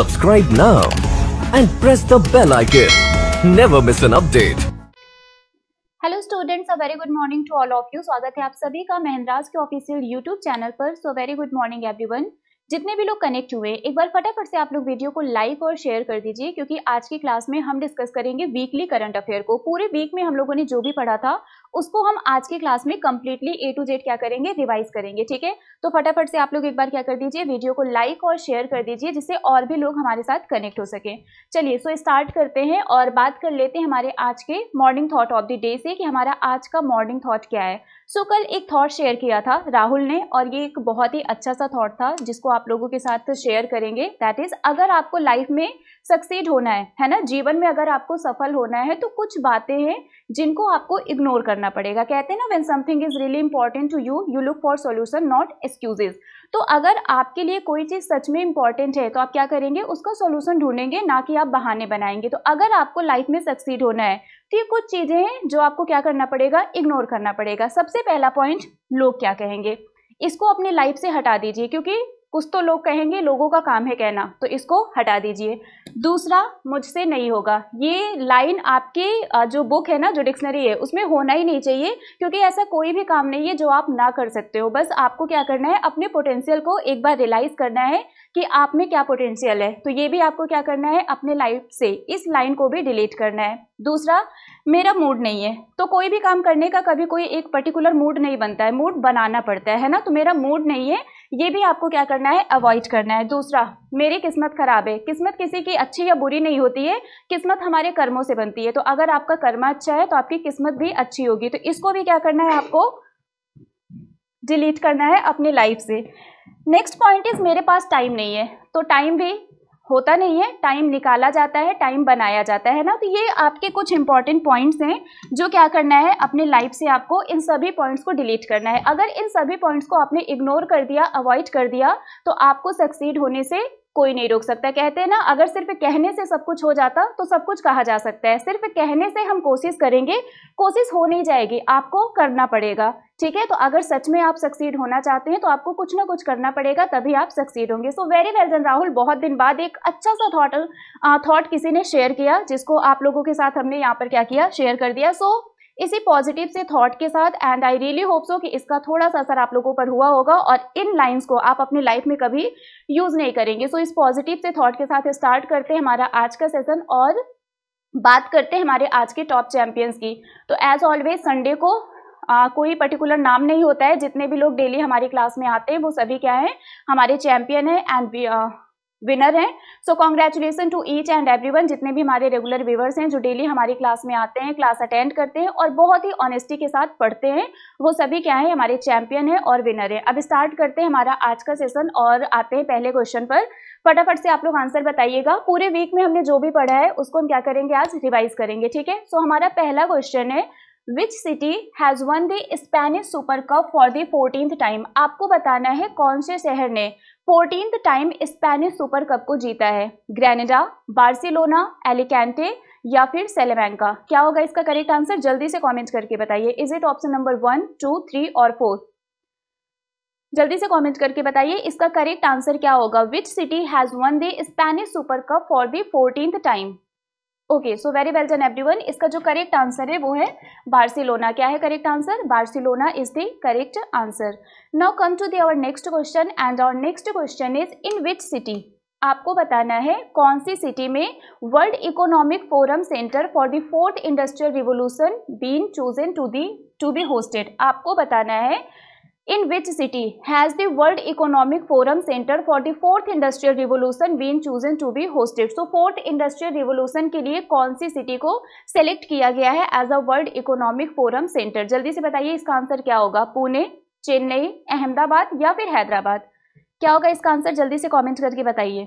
subscribe now and press the bell icon. Never miss an update. Hello students a very good morning to all of you स्वागत है आप सभी का महिंद्राज के official YouTube channel पर so very good morning everyone जितने भी लोग कनेक्ट हुए एक बार फटाफट से आप लोग वीडियो को लाइक और शेयर कर दीजिए क्योंकि आज की क्लास में हम डिस्कस करेंगे वीकली करंट अफेयर को पूरे वीक में हम लोगों ने जो भी पढ़ा था उसको हम आज के क्लास में कंप्लीटली ए टू जेड क्या करेंगे रिवाइज करेंगे ठीक है तो फटाफट से आप लोग एक बार क्या कर दीजिए वीडियो को लाइक और शेयर कर दीजिए जिससे और भी लोग हमारे साथ कनेक्ट हो सके चलिए सो स्टार्ट करते हैं और बात कर लेते हैं हमारे आज के morning thought of the day से कि हमारा आज का मॉर्निंग थाट क्या है सो so, कल एक थॉट शेयर किया था राहुल ने और ये एक बहुत ही अच्छा सा थॉट था जिसको आप लोगों के साथ शेयर करेंगे दैट इज़ अगर आपको लाइफ में सक्सेड होना है है ना जीवन में अगर आपको सफल होना है तो कुछ बातें हैं जिनको आपको इग्नोर करना पड़ेगा कहते हैं ना when something is really important to you you look for solution not excuses तो अगर आपके लिए कोई चीज़ सच में इंपॉर्टेंट है तो आप क्या करेंगे उसका सोल्यूशन ढूंढेंगे ना कि आप बहाने बनाएंगे तो अगर आपको लाइफ में सक्सीड होना है तो ये कुछ चीज़ें हैं जो आपको क्या करना पड़ेगा इग्नोर करना पड़ेगा सबसे पहला पॉइंट लोग क्या कहेंगे इसको अपने लाइफ से हटा दीजिए क्योंकि कुछ तो लोग कहेंगे लोगों का काम है कहना तो इसको हटा दीजिए दूसरा मुझसे नहीं होगा ये लाइन आपके जो बुक है ना जो डिक्शनरी है उसमें होना ही नहीं चाहिए क्योंकि ऐसा कोई भी काम नहीं है जो आप ना कर सकते हो बस आपको क्या करना है अपने पोटेंशियल को एक बार रियलाइज़ करना है कि आप में क्या पोटेंशियल है तो ये भी आपको क्या करना है अपने लाइफ से इस लाइन को भी डिलीट करना है दूसरा मेरा मूड नहीं है तो कोई भी काम करने का कभी कोई एक पर्टिकुलर मूड नहीं बनता है मूड बनाना पड़ता है ना तो मेरा मूड नहीं है ये भी आपको क्या करना है अवॉइड करना है दूसरा मेरी किस्मत खराब है किस्मत किसी की अच्छी या बुरी नहीं होती है किस्मत हमारे कर्मों से बनती है तो अगर आपका कर्म अच्छा है तो आपकी किस्मत भी अच्छी होगी तो इसको भी क्या करना है आपको डिलीट करना है अपनी लाइफ से नेक्स्ट पॉइंट इज मेरे पास टाइम नहीं है तो टाइम भी होता नहीं है टाइम निकाला जाता है टाइम बनाया जाता है ना तो ये आपके कुछ इंपॉर्टेंट पॉइंट्स हैं जो क्या करना है अपने लाइफ से आपको इन सभी पॉइंट्स को डिलीट करना है अगर इन सभी पॉइंट्स को आपने इग्नोर कर दिया अवॉइड कर दिया तो आपको सक्सीड होने से कोई नहीं रोक सकता कहते हैं ना अगर सिर्फ कहने से सब कुछ हो जाता तो सब कुछ कहा जा सकता है सिर्फ कहने से हम कोशिश करेंगे कोशिश हो नहीं जाएगी आपको करना पड़ेगा ठीक है तो अगर सच में आप सक्सीड होना चाहते हैं तो आपको कुछ ना कुछ करना पड़ेगा तभी आप सक्सीड होंगे so very well done Rahul बहुत दिन बाद एक अच्छा सा थॉट थॉट किसी ने शेयर किया जिसको आप लोगों के साथ हमने यहाँ पर क्या किया शेयर कर दिया सो so, इसी पॉजिटिव से थॉट के साथ and I really hope so कि इसका थोड़ा सा असर आप लोगों पर हुआ होगा और इन लाइंस को आप अपने लाइफ में कभी यूज़ नहीं करेंगे सो so, इस पॉजिटिव से थॉट के साथ स्टार्ट करते हैं हमारा आज का सेशन और बात करते हैं हमारे आज के टॉप चैंपियंस की तो एज ऑलवेज संडे को आ, कोई पर्टिकुलर नाम नहीं होता है जितने भी लोग डेली हमारी क्लास में आते हैं वो सभी क्या है हमारे चैंपियन है एंड विनर हैं so congratulation to each and everyone जितने भी हमारे रेगुलर व्यूवर्स हैं जो डेली हमारी क्लास में आते हैं क्लास अटेंड करते हैं और बहुत ही ऑनेस्टी के साथ पढ़ते हैं वो सभी क्या है हमारे चैंपियन हैं और विनर हैं अब स्टार्ट करते हैं हमारा आज का सेशन और आते हैं पहले क्वेश्चन पर फटाफट से आप लोग आंसर बताइएगा पूरे वीक में हमने जो भी पढ़ा है उसको हम क्या करेंगे आज रिवाइज करेंगे ठीक है सो हमारा पहला क्वेश्चन है which city has won the Spanish Super Cup for the fourteen time आपको बताना है कौन से शहर ने fourteen time Spanish Super Cup को जीता है ग्रेनेडा बार्सिलोना एलिकेंटे या फिर सेलेमैंका क्या होगा इसका करेक्ट आंसर जल्दी से कॉमेंट करके बताइए is it option number one two three और फोर जल्दी से कमेंट करके बताइए इसका करेक्ट आंसर क्या होगा which city has won the Spanish Super Cup for the fourteen time okay so very well done every इसका जो करेक्ट आंसर है वो है बार्सिलोना क्या है correct answer Barcelona is the correct answer now come to the our next question and our next question is in which city आपको बताना है कौन सी सिटी में World economic Forum Centre for the fourth industrial Revolution been chosen to the to be hosted आपको बताना है in which city has the world economic Forum Centre for the fourth industrial Revolution been chosen to be hosted so Fourth industrial Revolution के लिए कौन सी city को select किया गया है as a World economic Forum Centre जल्दी से बताइए इसका आंसर क्या होगा पुणे चेन्नई अहमदाबाद या फिर हैदराबाद क्या होगा इसका आंसर जल्दी से कॉमेंट करके बताइए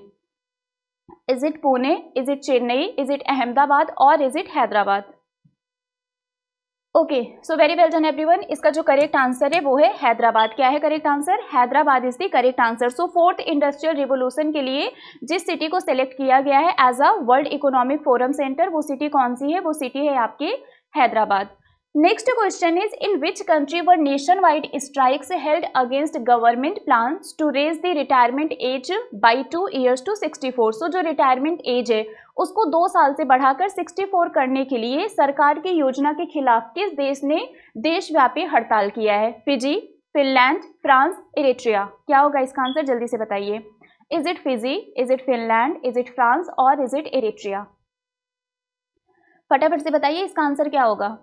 is it Pune is it Chennai is it Ahmedabad और is it Hyderabad okay so very well done everyone इसका जो करेक्ट आंसर है वो है हैदराबाद क्या है correct answer Hyderabad is the correct answer so Fourth industrial Revolution के लिए जिस सिटी को सेलेक्ट किया गया है as a World economic Forum Centre वो सिटी कौन सी है वो सिटी है आपकी Hyderabad next question is in which country were nationwide strikes held against government plan to raise the retirement age by two years to sixty four so जो retirement as है उसको दो साल से बढ़ाकर 64 करने के लिए सरकार की योजना के खिलाफ किस देश ने देशव्यापी हड़ताल किया है फिजी फिनलैंड फ्रांस इरेट्रिया क्या होगा इसका आंसर जल्दी से बताइए is it Fiji is it Finland is it France और इज इट इरेट्रिया फटाफट से बताइए इसका आंसर क्या होगा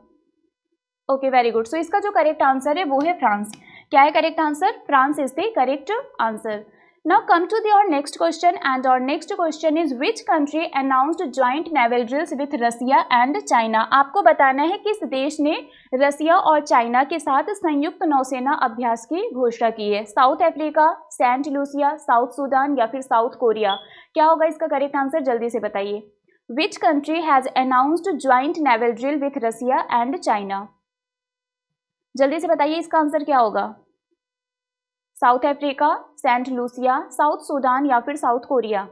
ओके वेरी गुड सो इसका जो करेक्ट आंसर है वो है फ्रांस क्या है correct answer France is the correct answer Now come to the, our next question and our next question is which country announced joint naval drills with Russia and China? आपको बताना है किस देश ने रसिया और चाइना के साथ संयुक्त नौसेना अभ्यास की घोषणा की है South Africa Saint Lucia South Sudan या फिर साउथ कोरिया क्या होगा इसका करेक्ट आंसर जल्दी से बताइए which country has announced joint naval drill with Russia and China जल्दी से बताइए इसका आंसर क्या होगा South Africa Saint Lucia South Sudan या फिर South Korea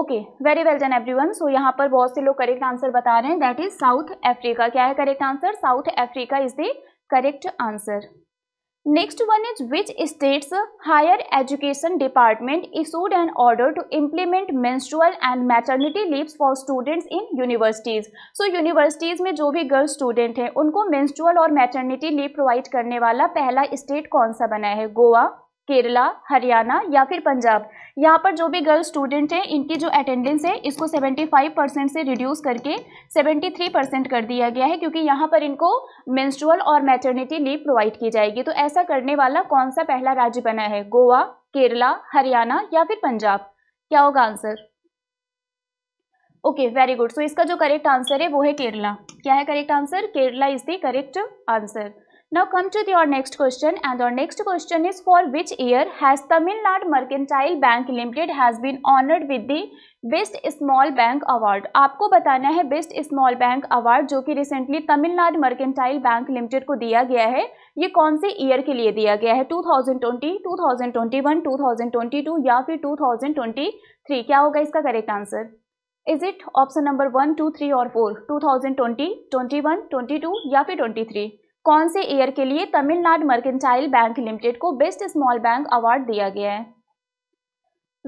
okay very well done everyone so यहाँ पर बहुत से लोग करेक्ट आंसर बता रहे हैं दैट इज साउथ अफ्रीका क्या है correct answer South Africa is the correct answer Next one is which states higher education department issued an order to implement menstrual and maternity leaves for students in universities. So universities में जो भी girl student हैं उनको menstrual और maternity leave provide करने वाला पहला state कौन सा बना है गोवा केरला हरियाणा या फिर पंजाब यहाँ पर जो भी गर्ल स्टूडेंट हैं इनकी जो अटेंडेंस है इसको 75 परसेंट से रिड्यूस करके 73 परसेंट कर दिया गया है क्योंकि यहाँ पर इनको मेंस्ट्रुअल और मैटरनिटी लीव प्रोवाइड की जाएगी तो ऐसा करने वाला कौन सा पहला राज्य बना है गोवा केरला हरियाणा या फिर पंजाब क्या होगा answer okay very good so इसका जो करेक्ट आंसर है वो है केरला क्या है correct answer Kerala is the correct answer Now come to your next question and our next question is for which year has Tamil Nadu Mercantile Bank Limited has been honored with the best small bank award आपको बताना है best small bank award जो कि recently Tamil Nadu mercantile Bank Limited को दिया गया है ये कौन से ईयर के लिए दिया गया है 2020, 2021, 2022 या फिर 2023 क्या होगा इसका correct answer is it option number one two three और फोर 2020, 21, 22 या फिर 23 कौन से ईयर के लिए तमिलनाडु मर्केंटाइल बैंक लिमिटेड को बेस्ट स्मॉल बैंक अवार्ड दिया गया है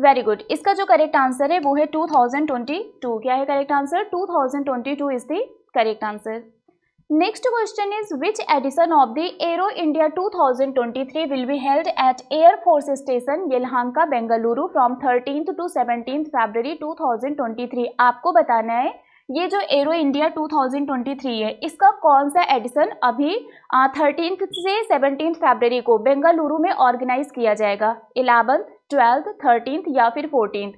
वेरी गुड इसका जो करेक्ट आंसर है वो है टू क्या है correct answer two is the correct answer next question is which edition of the Aero India three will be held at Air Force Station Yelahanka Bengaluru from thirteenth to seventeen two thousand twenty three आपको बताना है ये जो arrow India 2023 है इसका कौन सा addition अभी थर्टीन से सेवनटीन फरवरी को बेंगलुरु में ऑर्गेनाइज किया जाएगा इलेवंथ ट्वेल्थ थर्टीन या फिर फोर्टीन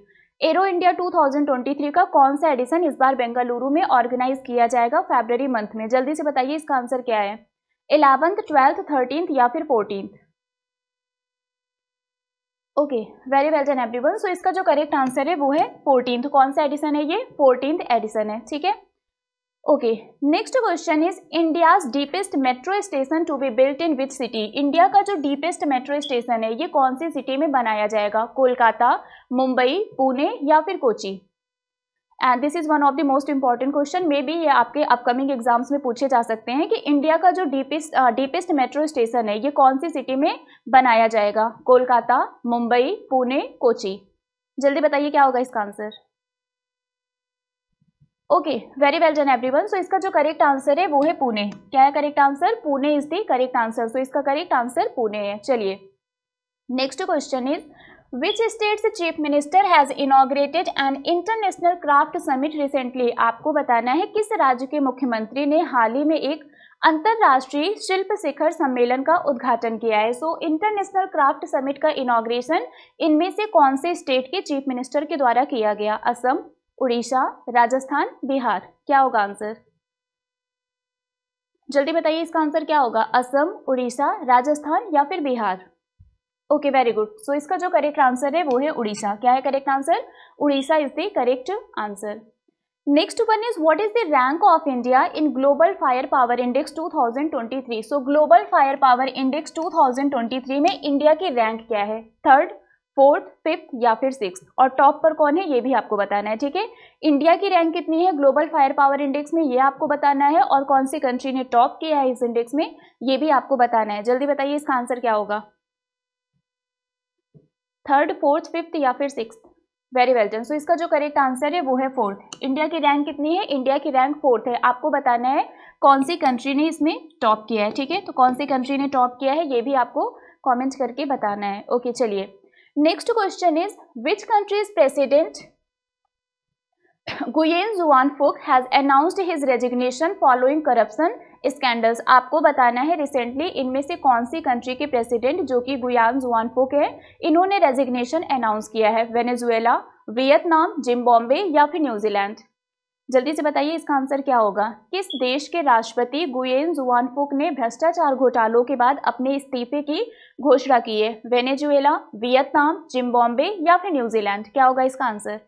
एरो इंडिया 2023 का कौन सा एडिशन इस बार बेंगलुरु में ऑर्गेनाइज किया जाएगा फरवरी मंथ में जल्दी से बताइए इसका आंसर क्या है इलेवंथ ट्वेल्थ थर्टीन या फिर fourteen okay very well done everyone so इसका जो करेक्ट आंसर है वो है फोर्टीन कौन सा एडिशन है ये फोर्टीन एडिशन है ठीक है okay next question is India's deepest metro station to be built in which city India का जो डीपेस्ट मेट्रो स्टेशन है ये कौन सी सिटी में बनाया जाएगा कोलकाता मुंबई पुणे या फिर Kochi and this is one of the most important question may be ये आपके अपकमिंग एग्जाम्स में पूछे जा सकते हैं कि इंडिया का जो डीपेस्ट डीपेस्ट मेट्रो स्टेशन है ये कौन सी सिटी में बनाया जाएगा कोलकाता मुंबई पुणे कोची जल्दी बताइए क्या होगा इसका answer okay very well done everyone so इसका जो करेक्ट आंसर है वो है पुणे क्या है correct answer Pune is the correct answer so इसका करेक्ट आंसर पुणे है चलिए next question is which state's chief minister has inaugurated an international craft summit recently आपको बताना है किस राज्य के मुख्यमंत्री ने हाल ही में एक अंतर्राष्ट्रीय शिल्प शिखर सम्मेलन का उद्घाटन किया है सो इंटरनेशनल क्राफ्ट समिट का इनाग्रेशन इनमें से कौन से स्टेट के चीफ मिनिस्टर के द्वारा किया गया असम उड़ीसा राजस्थान बिहार क्या होगा आंसर जल्दी बताइए इसका आंसर क्या होगा असम उड़ीसा राजस्थान या फिर Bihar okay very good so इसका जो करेक्ट आंसर है वो है उड़ीसा क्या है correct answer Orissa is the correct answer next one is what is the rank of India in Global Firepower Index 2023 so Global Firepower Index 2023 में India की rank क्या है थर्ड फोर्थ फिफ्थ या फिर सिक्स और top पर कौन है ये भी आपको बताना है ठीक है इंडिया की रैंक कितनी है ग्लोबल फायर पावर इंडेक्स में ये आपको बताना है और कौन सी कंट्री ने टॉप किया है इस इंडेक्स में ये भी आपको बताना है जल्दी बताइए इसका आंसर क्या होगा थर्ड फोर्थ फिफ्थ या फिर six very well done so इसका जो करेक्ट आंसर है वो है फोर्थ इंडिया की रैंक कितनी है इंडिया की रैंक फोर्थ है आपको बताना है कौन सी कंट्री ने इसमें टॉप किया है ठीक है तो कौन सी कंट्री ने टॉप किया है ये भी आपको कमेंट करके बताना है ओके चलिए next question is which country's president Nguyen Xuan Phuc has announced his resignation following corruption scandals आपको बताना है रिसेंटली इनमें से कौन सी कंट्री के प्रेसिडेंट जो कि गुयान जुआनफुक है इन्होंने रेजिग्नेशन अनाउंस किया है वेनेजुएला वियतनाम जिम्बॉम्बे या फिर न्यूजीलैंड जल्दी से बताइए इसका आंसर क्या होगा किस देश के राष्ट्रपति गुएन फुक ने भ्रष्टाचार घोटालों के बाद अपने इस्तीफे की घोषणा की है वेनेजुएला वियतनाम जिम्बॉम्बे या फिर न्यूजीलैंड क्या होगा इसका answer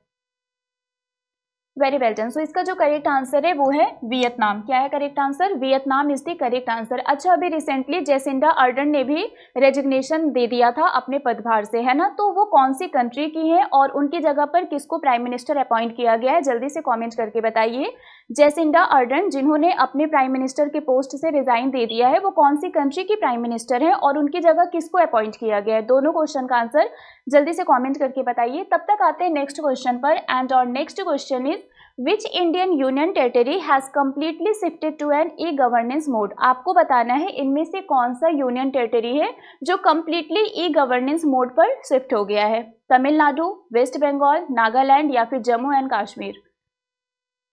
very well done so इसका जो करेक्ट आंसर है वो है वियतनाम क्या है correct answer Vietnam is the correct answer अच्छा अभी रिसेंटली जैसिंडा अर्डन ने भी रेजिग्नेशन दे दिया था अपने पदभार से है ना तो वो कौन सी कंट्री की है और उनकी जगह पर किसको प्राइम मिनिस्टर अपॉइंट किया गया है जल्दी से कॉमेंट करके बताइए जैसिंडा अर्डन जिन्होंने अपने प्राइम मिनिस्टर के पोस्ट से रिजाइन दे दिया है वो कौन सी कंट्री की प्राइम मिनिस्टर है और उनकी जगह किसको अपॉइंट किया गया है दोनों क्वेश्चन का आंसर जल्दी से कॉमेंट करके बताइए तब तक आते हैं नेक्स्ट क्वेश्चन पर एंड और next question is which Indian union territory has completely shifted to an e governance mode आपको बताना है इनमें से कौन सा यूनियन टेरेटरी है जो कम्प्लीटली ई गवर्नेंस मोड पर शिफ्ट हो गया है तमिलनाडु वेस्ट बंगाल नागालैंड या फिर जम्मू एंड कश्मीर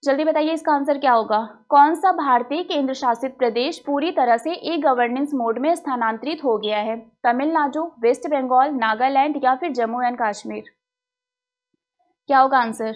जल्दी बताइए इसका आंसर क्या होगा कौन सा भारतीय केंद्र शासित प्रदेश पूरी तरह से ई गवर्नेंस मोड में स्थानांतरित हो गया है तमिलनाडु वेस्ट बंगाल नागालैंड या फिर जम्मू एंड कश्मीर क्या होगा answer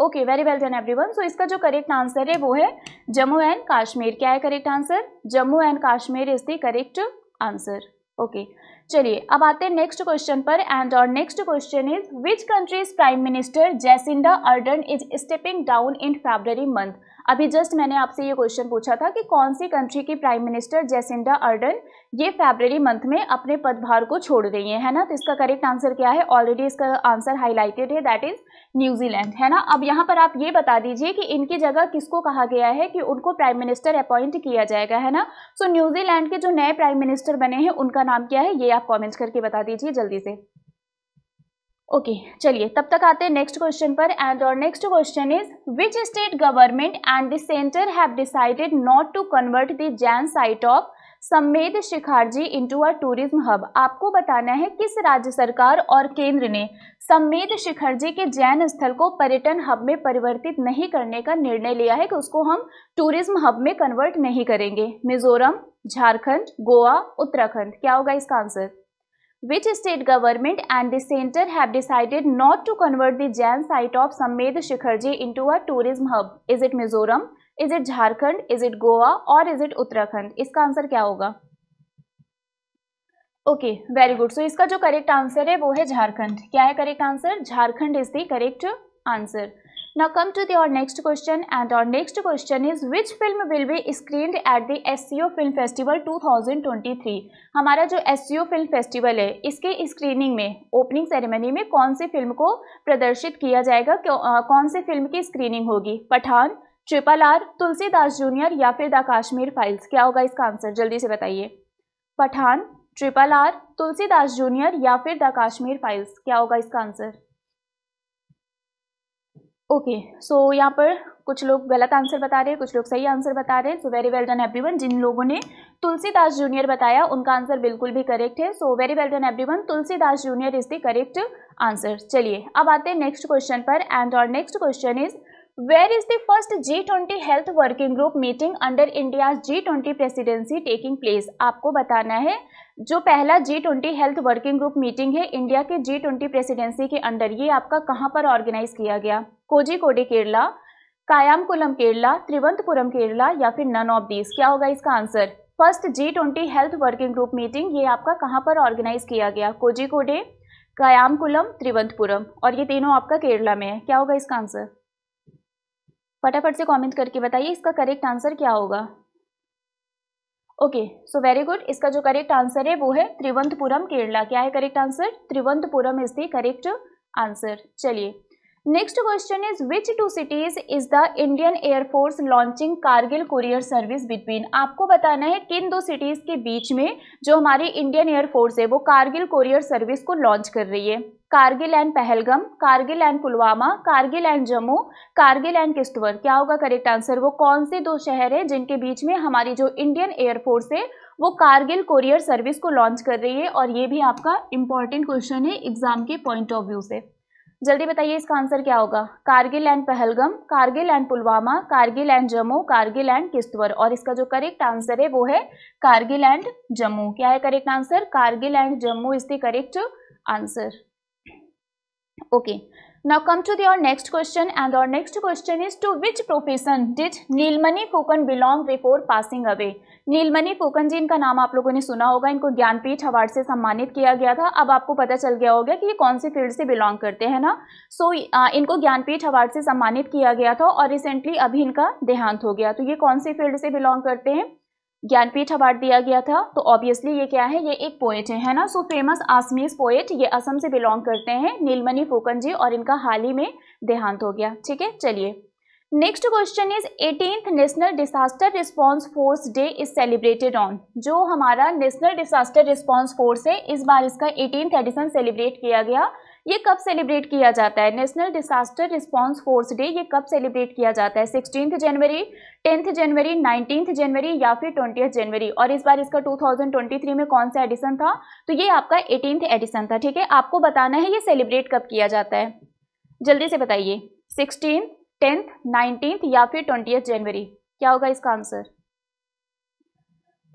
okay very well done everyone so इसका जो करेक्ट आंसर है वो है जम्मू एंड कश्मीर क्या है correct answer Jammu and Kashmir is the correct answer okay चलिए अब आते हैं नेक्स्ट क्वेश्चन पर एंड और next question is which country's prime minister Jacinda Ardern is stepping down in February month अभी जस्ट मैंने आपसे ये क्वेश्चन पूछा था कि कौन सी कंट्री की प्राइम मिनिस्टर जैसिंडा अर्डन ये फेबररी मंथ में अपने पदभार को छोड़ रही है, है ना तो इसका करेक्ट आंसर क्या है ऑलरेडी इसका आंसर हाईलाइटेड है दैट इज न्यूजीलैंड है ना अब यहाँ पर आप ये बता दीजिए कि इनकी जगह किसको कहा गया है कि उनको प्राइम मिनिस्टर अपॉइंट किया जाएगा है ना सो so, न्यूजीलैंड के जो नए प्राइम मिनिस्टर बने हैं उनका नाम क्या है ये आप कॉमेंट करके बता दीजिए जल्दी से ओके चलिए तब तक आते हैं नेक्स्ट क्वेश्चन पर एंड और next question is which state government and the centre have decided not to convert the Jain site of Sammed Shikharji into a tourism hub आपको बताना है किस राज्य सरकार और केंद्र ने सम्मेद शिखरजी के जैन स्थल को पर्यटन हब में परिवर्तित नहीं करने का निर्णय लिया है कि उसको हम टूरिज्म हब में कन्वर्ट नहीं करेंगे मिजोरम झारखंड गोवा उत्तराखंड क्या होगा इसका answer which state government and the center have decided not to convert the Jain site of Sammed Shikharji into a tourism hub? Is it Mizoram? Is it Jharkhand? Is it Goa? Or is it Uttarakhand? इसका answer क्या होगा okay very good so इसका जो correct answer है वो है झारखंड क्या है correct answer Jharkhand is the correct answer Now come to the, our next question and our next question is which film will be screened at the SCO Film Festival 2023? हमारा जो SCO Film Festival है इसके screening में opening ceremony में कौन सी film को प्रदर्शित किया जाएगा कौन सी film की screening होगी Pathaan triple R Tulsidas Junior या फिर द काश्मीर फाइल्स क्या होगा इसका आंसर जल्दी से बताइए Pathaan triple R Tulsidas Junior या फिर द काश्मीर फाइल्स क्या होगा इसका आंसर ओके सो यहाँ पर कुछ लोग गलत आंसर बता रहे हैं कुछ लोग सही आंसर बता रहे हैं so very well done everyone जिन लोगों ने तुलसीदास जूनियर बताया उनका आंसर बिल्कुल भी करेक्ट है so very well done everyone Tulsidas Junior is the correct answer चलिए अब आते हैं नेक्स्ट क्वेश्चन पर एंड और next question is Where is the first G20 Health Working Group meeting under India's G20 presidency taking place? आपको बताना है जो पहला G20 Health Working Group meeting है इंडिया के G20 प्रेसिडेंसी के अंडर ये आपका कहाँ पर ऑर्गेनाइज किया गया कोजिकोडे केरला कायामकुलम केरला त्रिवंतपुरम केरला या फिर नन ऑफ दीज क्या होगा इसका answer first G twenty health working group meeting ये आपका कहाँ पर ऑर्गेनाइज किया गया कोजिकोडे कायामकुलम त्रिवंतपुरम और ये तीनों आपका केरला में है क्या होगा इसका आंसर फटाफट से कमेंट करके बताइए इसका करेक्ट आंसर क्या होगा ओके सो वेरी गुड इसका जो करेक्ट आंसर है वो है त्रिवंतपुरम केरला क्या है correct answer Thiruvananthapuram is the correct answer चलिए next question is which two cities is the Indian Air Force launching Kargil courier service between आपको बताना है किन दो सिटीज के बीच में जो हमारी इंडियन एयरफोर्स है वो कारगिल कुरियर सर्विस को लॉन्च कर रही है Kargil and Pahalgam Kargil and Pulwama Kargil and Jammu Kargil and Kishtwar क्या होगा करेक्ट आंसर वो कौन से दो शहर है जिनके बीच में हमारी जो इंडियन एयरफोर्स है वो कारगिल कोरियर सर्विस को लॉन्च कर रही है और ये भी आपका इंपॉर्टेंट क्वेश्चन है एग्जाम के पॉइंट ऑफ व्यू से जल्दी बताइए इसका आंसर क्या होगा Kargil and Pahalgam Kargil and Pulwama Kargil and Jammu Kargil and Kishtwar और इसका जो करेक्ट आंसर है वो है कारगिल एंड जम्मू क्या है correct answer Kargil and Jammu is the correct answer okay now come to your next question and our next question is to which profession did नीलमणि Phukan belong before passing away नीलमणि फुकन जी इनका नाम आप लोगों ने सुना होगा इनको ज्ञानपीठ अवार्ड से सम्मानित किया गया था अब आपको पता चल गया होगा कि ये कौन सी फील्ड से बिलोंग करते हैं ना सो so, इनको ज्ञानपीठ अवार्ड से सम्मानित किया गया था और रिसेंटली अभी इनका देहांत हो गया तो ये कौन सी फील्ड से बिलोंग करते हैं ज्ञानपीठ अवार्ड दिया गया था तो ऑब्वियसली ये क्या है ये एक पोएट है, है ना सो फेमस आसमीज पोएट ये असम से बिलोंग करते हैं नीलमणि फोकन जी और इनका हाल ही में देहांत हो गया ठीक है चलिए next question is eighteen national disaster response force day is celebrated on जो हमारा नेशनल डिसास्टर रिस्पॉन्स फोर्स है इस बार इसका एटीनथ एडिशन सेलिब्रेट किया गया ये कब सेलिब्रेट किया जाता है national disaster response force day ये कब सेलिब्रेट किया जाता है सिक्सटीन जनवरी टेंथ जनवरी नाइनटीन जनवरी या फिर ट्वेंटी जनवरी और इस बार इसका 2023 में कौन सा एडिशन था तो ये आपका एटीनथ एडिशन था ठीक है आपको बताना है ये सेलिब्रेट कब किया जाता है जल्दी से बताइए सिक्सटीन टेंथ नाइनटीन या फिर ट्वेंटी जनवरी क्या होगा इसका answer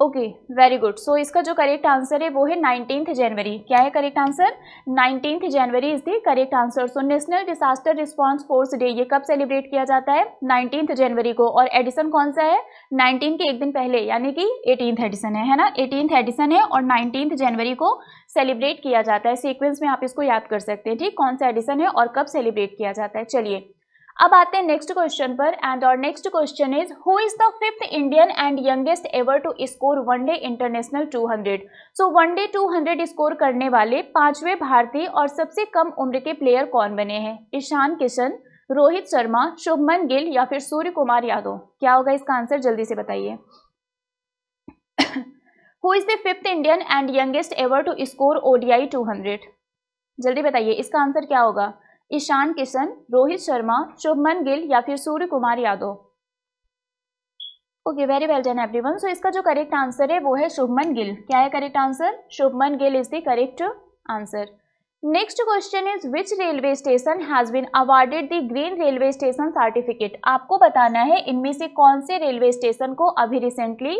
okay very good so इसका जो करेक्ट आंसर है वो है नाइनटीन्थ जनवरी क्या है correct answer nineteenth January is the correct answer so national disaster response force day ये कब सेलिब्रेट किया जाता है नाइनटीन्थ जनवरी को और एडिशन कौन सा है नाइनटीन के एक दिन पहले यानी कि एटीन एडिशन है है ना एटीन एडिशन है और नाइनटीन्थ जनवरी को सेलिब्रेट किया जाता है सीक्वेंस में आप इसको याद कर सकते हैं ठीक कौन सा एडिशन है और कब सेलिब्रेट किया जाता है चलिए अब आते हैं नेक्स्ट क्वेश्चन पर एंड और next question is who is the fifth Indian and youngest ever to score one day international 200 so one day 200 score करने वाले पांचवें भारतीय और सबसे कम उम्र के प्लेयर कौन बने हैं ईशान किशन रोहित शर्मा शुभमन गिल या फिर सूर्य कुमार यादव क्या होगा इसका आंसर जल्दी से बताइए who is the fifth Indian and youngest ever to score ODI two जल्दी बताइए इसका आंसर क्या होगा ईशान किशन रोहित शर्मा शुभमन गिल या फिर Surya Kumar Yadav okay very well done everyone so इसका जो करेक्ट आंसर है वो है शुभमन गिल क्या है correct answer Shubman Gill is the correct answer next question is which railway station has been awarded the green railway station certificate आपको बताना है इनमें से कौन से रेलवे स्टेशन को अभी recently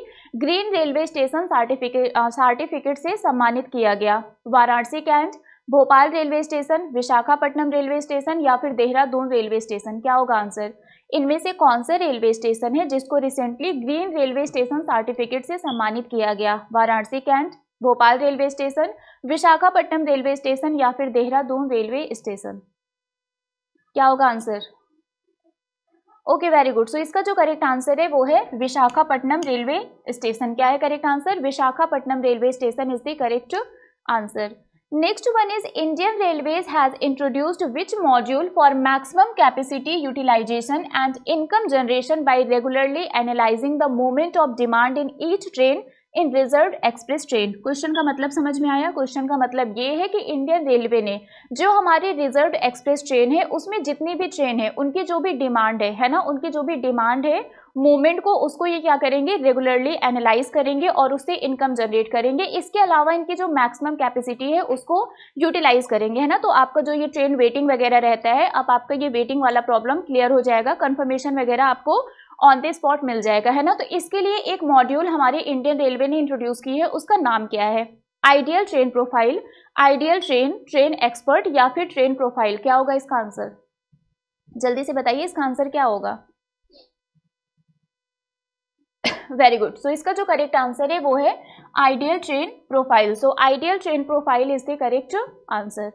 green railway station certificate certificate से सम्मानित किया गया Varanasi cantt Bhopal railway station Visakhapatnam railway station या फिर देहरादून रेलवे स्टेशन क्या होगा आंसर इनमें से कौन सा रेलवे स्टेशन है जिसको recently green railway station certificate से सम्मानित किया गया Varanasi cantt Bhopal railway station Visakhapatnam railway station या फिर देहरादून रेलवे स्टेशन क्या होगा answer okay very good so इसका जो करेक्ट आंसर है वो है विशाखापट्टनम रेलवे स्टेशन क्या है correct answer Visakhapatnam railway station is the correct answer Next one is Indian Railways has introduced which module for maximum capacity utilization and income generation by regularly analyzing the movement of demand in each train in reserve express train question का मतलब समझ में आया question का मतलब ये है कि इंडियन रेलवे ने जो हमारी रिजर्व एक्सप्रेस ट्रेन है उसमें जितनी भी ट्रेन है उनकी जो भी डिमांड है है ना उनकी जो भी डिमांड है मूवमेंट को उसको ये क्या करेंगे रेगुलरली एनालाइज करेंगे और उससे इनकम जनरेट करेंगे इसके अलावा इनकी जो मैक्सिमम कैपेसिटी है उसको यूटिलाइज करेंगे है ना तो आपका जो ये ट्रेन वेटिंग वगैरह रहता है अब आपका ये वेटिंग वाला प्रॉब्लम क्लियर हो जाएगा कन्फर्मेशन वगैरह आपको ऑन द स्पॉट मिल जाएगा है ना तो इसके लिए एक मॉड्यूल हमारे इंडियन रेलवे ने इंट्रोड्यूस की है उसका नाम क्या है ideal train profile ideal train train expert या फिर ट्रेन प्रोफाइल क्या होगा इसका आंसर जल्दी से बताइए इसका आंसर क्या होगा वेरी गुड सो इसका जो करेक्ट आंसर है वो है ideal train profile so ideal train profile is the correct answer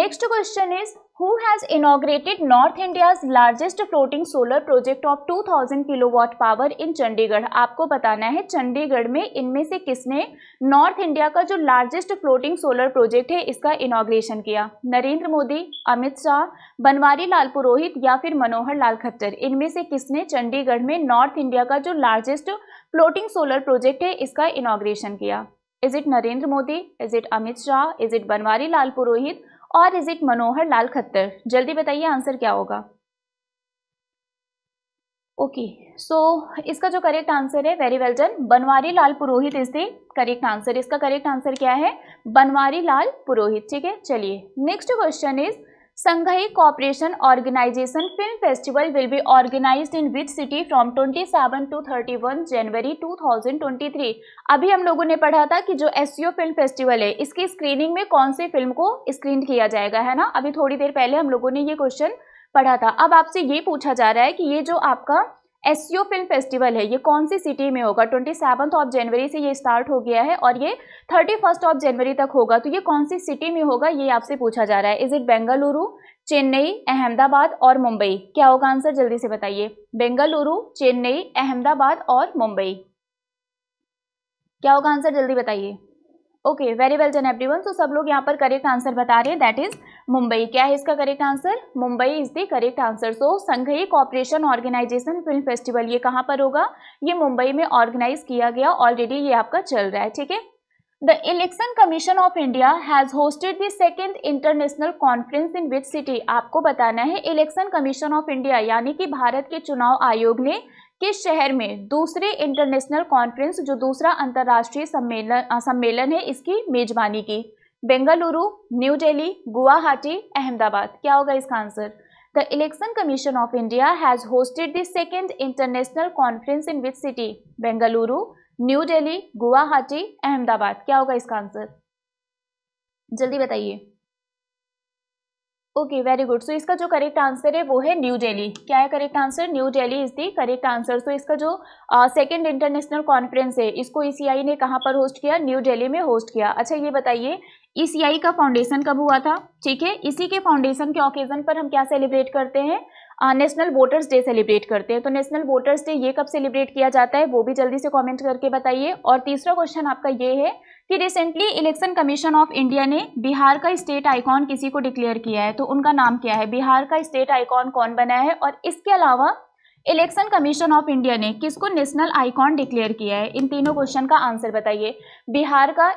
next question is who who has inaugurated North India's largest floating solar project of 2000 kilowatt power in Chandigarh आपको बताना है चंडीगढ़ में इनमें से किसने नॉर्थ इंडिया का जो लार्जेस्ट फ्लोटिंग सोलर प्रोजेक्ट है इसका इनाग्रेशन किया नरेंद्र मोदी अमित शाह बनवारी लाल पुरोहित या फिर मनोहर लाल खट्टर इनमें से किसने चंडीगढ़ में नॉर्थ इंडिया का जो लार्जेस्ट फ्लोटिंग सोलर प्रोजेक्ट है इसका इनाग्रेशन किया is it Narendra Modi is it Amit Shah is it Banwari Lal Purohit और इज इट मनोहर लाल खत्तर जल्दी बताइए आंसर क्या होगा ओके okay, सो so, इसका जो करेक्ट आंसर है very well done Banwari Lal Purohit is the correct answer इसका करेक्ट आंसर क्या है बनवारी लाल पुरोहित ठीक है चलिए next question is Shanghai cooperation organisation film festival will be organized in which city from 27 to 31 January 2023 अभी हम लोगों ने पढ़ा था कि जो एस फिल्म फेस्टिवल है इसकी स्क्रीनिंग में कौन सी फिल्म को स्क्रीन किया जाएगा है ना अभी थोड़ी देर पहले हम लोगों ने ये क्वेश्चन पढ़ा था अब आपसे ये पूछा जा रहा है कि ये जो आपका एस फिल्म फेस्टिवल है ये कौन सी सिटी में होगा ट्वेंटी ऑफ जनवरी से ये स्टार्ट हो गया है और ये थर्टी ऑफ जनवरी तक होगा तो ये कौन सी सिटी में होगा ये आपसे पूछा जा रहा है इज इट बेंगलुरु चेन्नई अहमदाबाद और मुंबई क्या होगा आंसर जल्दी से बताइए बेंगलुरु चेन्नई अहमदाबाद और मुंबई क्या होगा आंसर जल्दी बताइए okay very well done everyone तो सब लोग यहाँ पर करेक्ट आंसर बता रहे हैं दैट इज मुंबई क्या है इसका correct answer Mumbai is the correct answer so Shanghai cooperation organisation film festival ये कहाँ पर होगा ये मुंबई में ऑर्गेनाइज किया गया ऑलरेडी ये आपका चल रहा है ठीक है the election commission of India has hosted the second international conference in which city आपको बताना है इलेक्शन कमीशन ऑफ इंडिया यानी कि भारत के चुनाव आयोग ने किस शहर में दूसरे इंटरनेशनल कॉन्फ्रेंस जो दूसरा अंतर्राष्ट्रीय सम्मेलन सम्मेलन है इसकी मेजबानी की बेंगलुरु न्यू दिल्ली गुवाहाटी अहमदाबाद क्या होगा इसका answer the election commission of India has hosted the second international conference in which city Bengaluru new Delhi Guwahati Ahmedabad क्या होगा इसका आंसर जल्दी बताइए ओके वेरी गुड सो इसका जो करेक्ट आंसर है वो है न्यू डेली क्या है correct answer new Delhi is the correct answer so इसका जो सेकंड इंटरनेशनल कॉन्फ्रेंस है इसको ई e ने कहाँ पर होस्ट किया न्यू डेली में होस्ट किया अच्छा ये बताइए ई e का फाउंडेशन कब हुआ था ठीक है इसी के फाउंडेशन के ओकेजन पर हम क्या सेलिब्रेट करते हैं नेशनल वोटर्स डे सेलिब्रेट करते हैं तो नेशनल वोटर्स डे ये कब सेलिब्रेट किया जाता है वो भी जल्दी से कमेंट करके बताइए और तीसरा क्वेश्चन आपका ये है कि recently election commission of India ने बिहार का स्टेट आइकॉन किसी को डिक्लेयर किया है तो उनका नाम क्या है बिहार का स्टेट आइकॉन कौन बना है और इसके अलावा इलेक्शन कमीशन ऑफ इंडिया ने किसको नेशनल आइकॉन डिक्लेयर किया है इन तीनों क्वेश्चन का आंसर बताइए बिहार का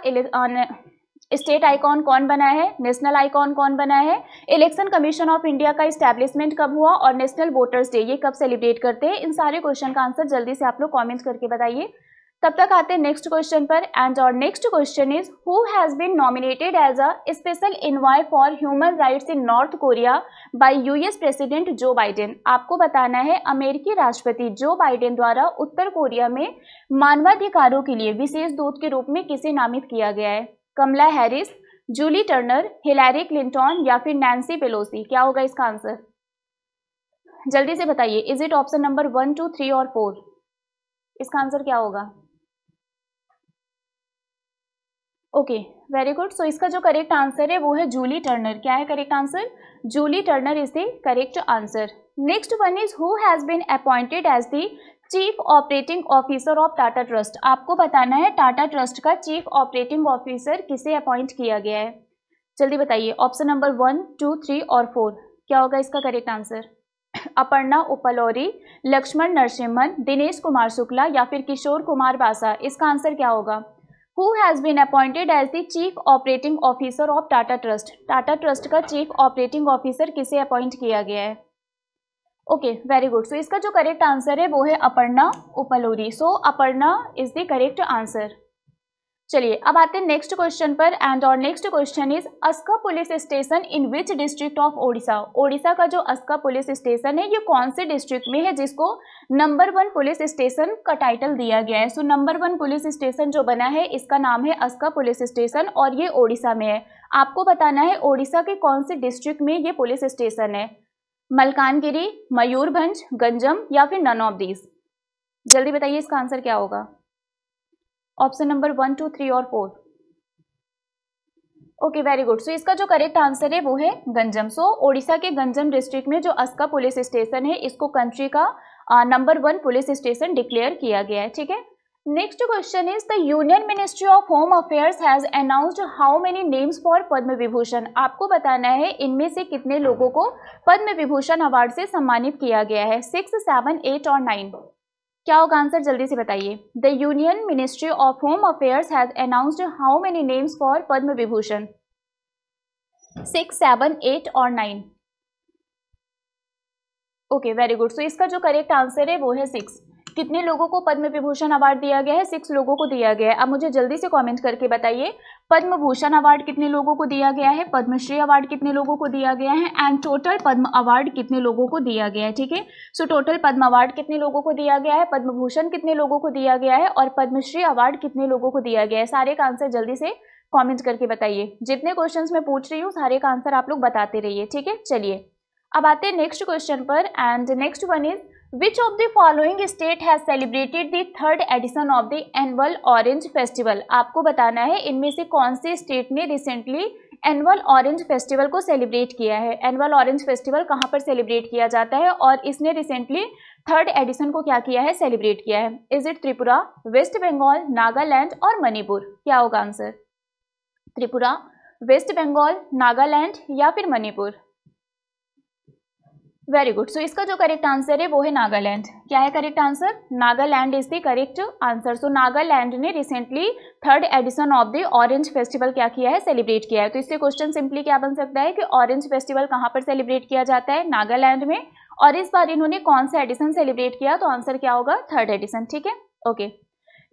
स्टेट आइकॉन कौन बना है नेशनल आइकॉन कौन बना है इलेक्शन कमीशन ऑफ इंडिया का इस्टेब्लिशमेंट कब हुआ और नेशनल वोटर्स डे ये कब सेलिब्रेट करते हैं इन सारे क्वेश्चन का आंसर जल्दी से आप लोग कॉमेंट्स करके बताइए तब तक आते हैं नेक्स्ट क्वेश्चन पर एंड और next question is who has been nominated as a special envoy for human rights in North Korea by US president Joe Biden आपको बताना है अमेरिकी राष्ट्रपति जो बाइडेन द्वारा उत्तर कोरिया में मानवाधिकारों के लिए विशेष दूत के रूप में किसे नामित किया गया है Kamala Harris Julie Turner Hillary Clinton या फिर नैन्सी पेलोसी क्या होगा इसका आंसर जल्दी से बताइए is it option number one two three और फोर इसका आंसर क्या होगा ओके वेरी गुड सो इसका जो करेक्ट आंसर है वो है जूली टर्नर क्या है correct answer Julie Turner is the correct answer next one is who has been appointed as the chief operating officer of Tata trust आपको बताना है टाटा ट्रस्ट का चीफ ऑपरेटिंग ऑफिसर किसे अपॉइंट किया गया है जल्दी बताइए option number one two three और फोर क्या होगा इसका करेक्ट आंसर अपर्णा उपलौरी लक्ष्मण नरसिम्हन दिनेश कुमार शुक्ला या फिर किशोर कुमार बासा इसका आंसर क्या होगा who has been appointed as the chief operating officer of Tata trust Tata trust का चीफ ऑपरेटिंग ऑफिसर किसे अपॉइंट किया गया है ओके वेरी गुड सो इसका जो करेक्ट आंसर है वो है Aparna Uppaluri so Aparna is the correct answer चलिए अब आते हैं नेक्स्ट क्वेश्चन पर एंड और next question is Aska police station in which district of Odisha Odisha का जो अस्का पुलिस स्टेशन है ये कौन से डिस्ट्रिक्ट में है जिसको नंबर वन पुलिस स्टेशन का टाइटल दिया गया है so number one police station जो बना है इसका नाम है अस्का पुलिस स्टेशन और ये ओडिशा में है आपको बताना है ओडिशा के कौन से डिस्ट्रिक्ट में ये पुलिस स्टेशन है मलकानगिरी मयूरभंज गंजम या फिर नन ऑफ दीज जल्दी बताइए इसका आंसर क्या होगा option number one two three और four okay very good so इसका जो करेक्ट आंसर है वो है गंजम सो so, ओडिशा के गंजम डिस्ट्रिक्ट में जो अस्का पुलिस स्टेशन है इसको कंट्री का number one police station declare किया गया है ठीक है next question is the union ministry of home affairs has announced how many names for Padma Vibhushan आपको बताना है इनमें से कितने लोगों को पद्म विभूषण अवार्ड से सम्मानित किया गया है सिक्स सेवन एट और नाइन क्या होगा आंसर जल्दी से बताइए the union ministry of home affairs has announced how many names for Padma Vibhushan six seven eight और nine okay very good so इसका जो करेक्ट आंसर है वो है सिक्स कितने लोगों को पद्म विभूषण अवार्ड दिया गया है सिक्स लोगों को दिया गया है अब मुझे जल्दी से कमेंट करके बताइए पद्म भूषण अवार्ड कितने लोगों को दिया गया है पद्मश्री अवार्ड कितने लोगों को दिया गया है एंड टोटल पद्म अवार्ड कितने लोगों को दिया गया है ठीक है सो टोटल पद्म अवार्ड कितने लोगों को दिया गया है पद्म भूषण कितने लोगों को दिया गया है और पद्मश्री अवार्ड कितने लोगों को दिया गया है सारे का आंसर जल्दी से कॉमेंट करके बताइए जितने क्वेश्चन मैं पूछ रही हूँ सारे का आंसर आप लोग बताते रहिए ठीक है चलिए अब आते हैं नेक्स्ट क्वेश्चन पर and next one is which of the following state has celebrated the third edition of the annual orange festival आपको बताना है इनमें से कौन से स्टेट ने रिसेंटली एनुअल ऑरेंज फेस्टिवल को सेलिब्रेट किया है एनुअल ऑरेंज फेस्टिवल कहाँ पर सेलिब्रेट किया जाता है और इसने रिसेंटली थर्ड एडिशन को क्या किया है सेलिब्रेट किया है इज इट त्रिपुरा वेस्ट बंगाल नागालैंड और मणिपुर क्या होगा आंसर त्रिपुरा वेस्ट बंगाल नागालैंड या फिर मणिपुर वेरी गुड सो इसका जो करेक्ट आंसर है वो है नागालैंड क्या है correct answer Nagaland is the correct answer so Nagaland ने recently third edition of the orange festival क्या किया है सेलिब्रेट किया है तो इससे क्वेश्चन सिंपली क्या बन सकता है कि ऑरेंज फेस्टिवल कहाँ पर सेलिब्रेट किया जाता है नागालैंड में और इस बार इन्होंने कौन सा एडिशन सेलिब्रेट किया तो आंसर क्या होगा थर्ड एडिशन ठीक है okay okay.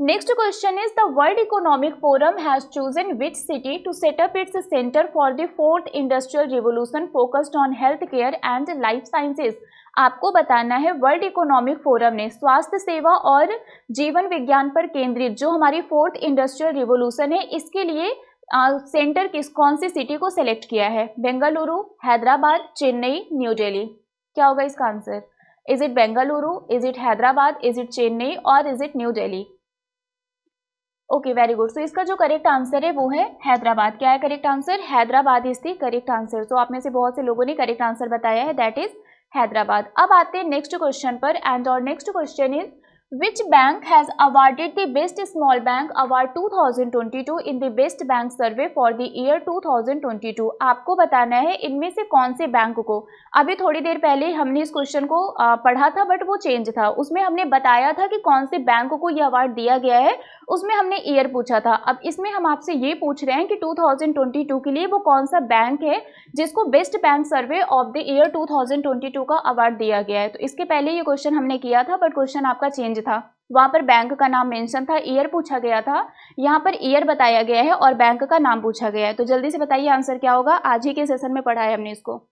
Next question is the world economic forum has chosen which city to set up its centre for the fourth industrial revolution focused on health care and life sciences आपको बताना है world economic forum ने स्वास्थ्य सेवा और जीवन विज्ञान पर केंद्रित जो हमारी फोर्थ इंडस्ट्रियल रिवोल्यूशन है इसके लिए सेंटर किस कौन सी सिटी को सेलेक्ट किया है बेंगलुरु हैदराबाद चेन्नई न्यू डेली क्या होगा इसका answer is it Bengaluru is it Hyderabad is it Chennai और is it new Delhi okay very good so इसका जो करेक्ट आंसर है वो है हैदराबाद क्या है correct answer Hyderabad is the correct answer so आप में से बहुत से लोगों ने करेक्ट आंसर बताया है दैट इज हैदराबाद अब आते हैं नेक्स्ट क्वेश्चन पर एंड और next question is which bank has awarded the best small bank award 2022 bank survey for the year two thousand twenty 2022 आपको बताना है इनमें से कौन से बैंक को अभी थोड़ी देर पहले हमने इस क्वेश्चन को पढ़ा था बट वो चेंज था उसमें हमने बताया था कि कौन से बैंक को ये अवार्ड दिया गया है उसमें हमने ईयर पूछा था अब इसमें हम आपसे ये पूछ रहे हैं कि 2022 के लिए वो कौन सा बैंक है जिसको best bank survey of the year 2022 का अवार्ड दिया गया है तो इसके पहले ये क्वेश्चन हमने किया था बट क्वेश्चन आपका चेंज था वहाँ पर बैंक का नाम मेंशन था ईयर पूछा गया था यहाँ पर ईयर बताया गया है और बैंक का नाम पूछा गया है तो जल्दी से बताइए आंसर क्या होगा आज ही के सेशन में पढ़ा है हमने इसको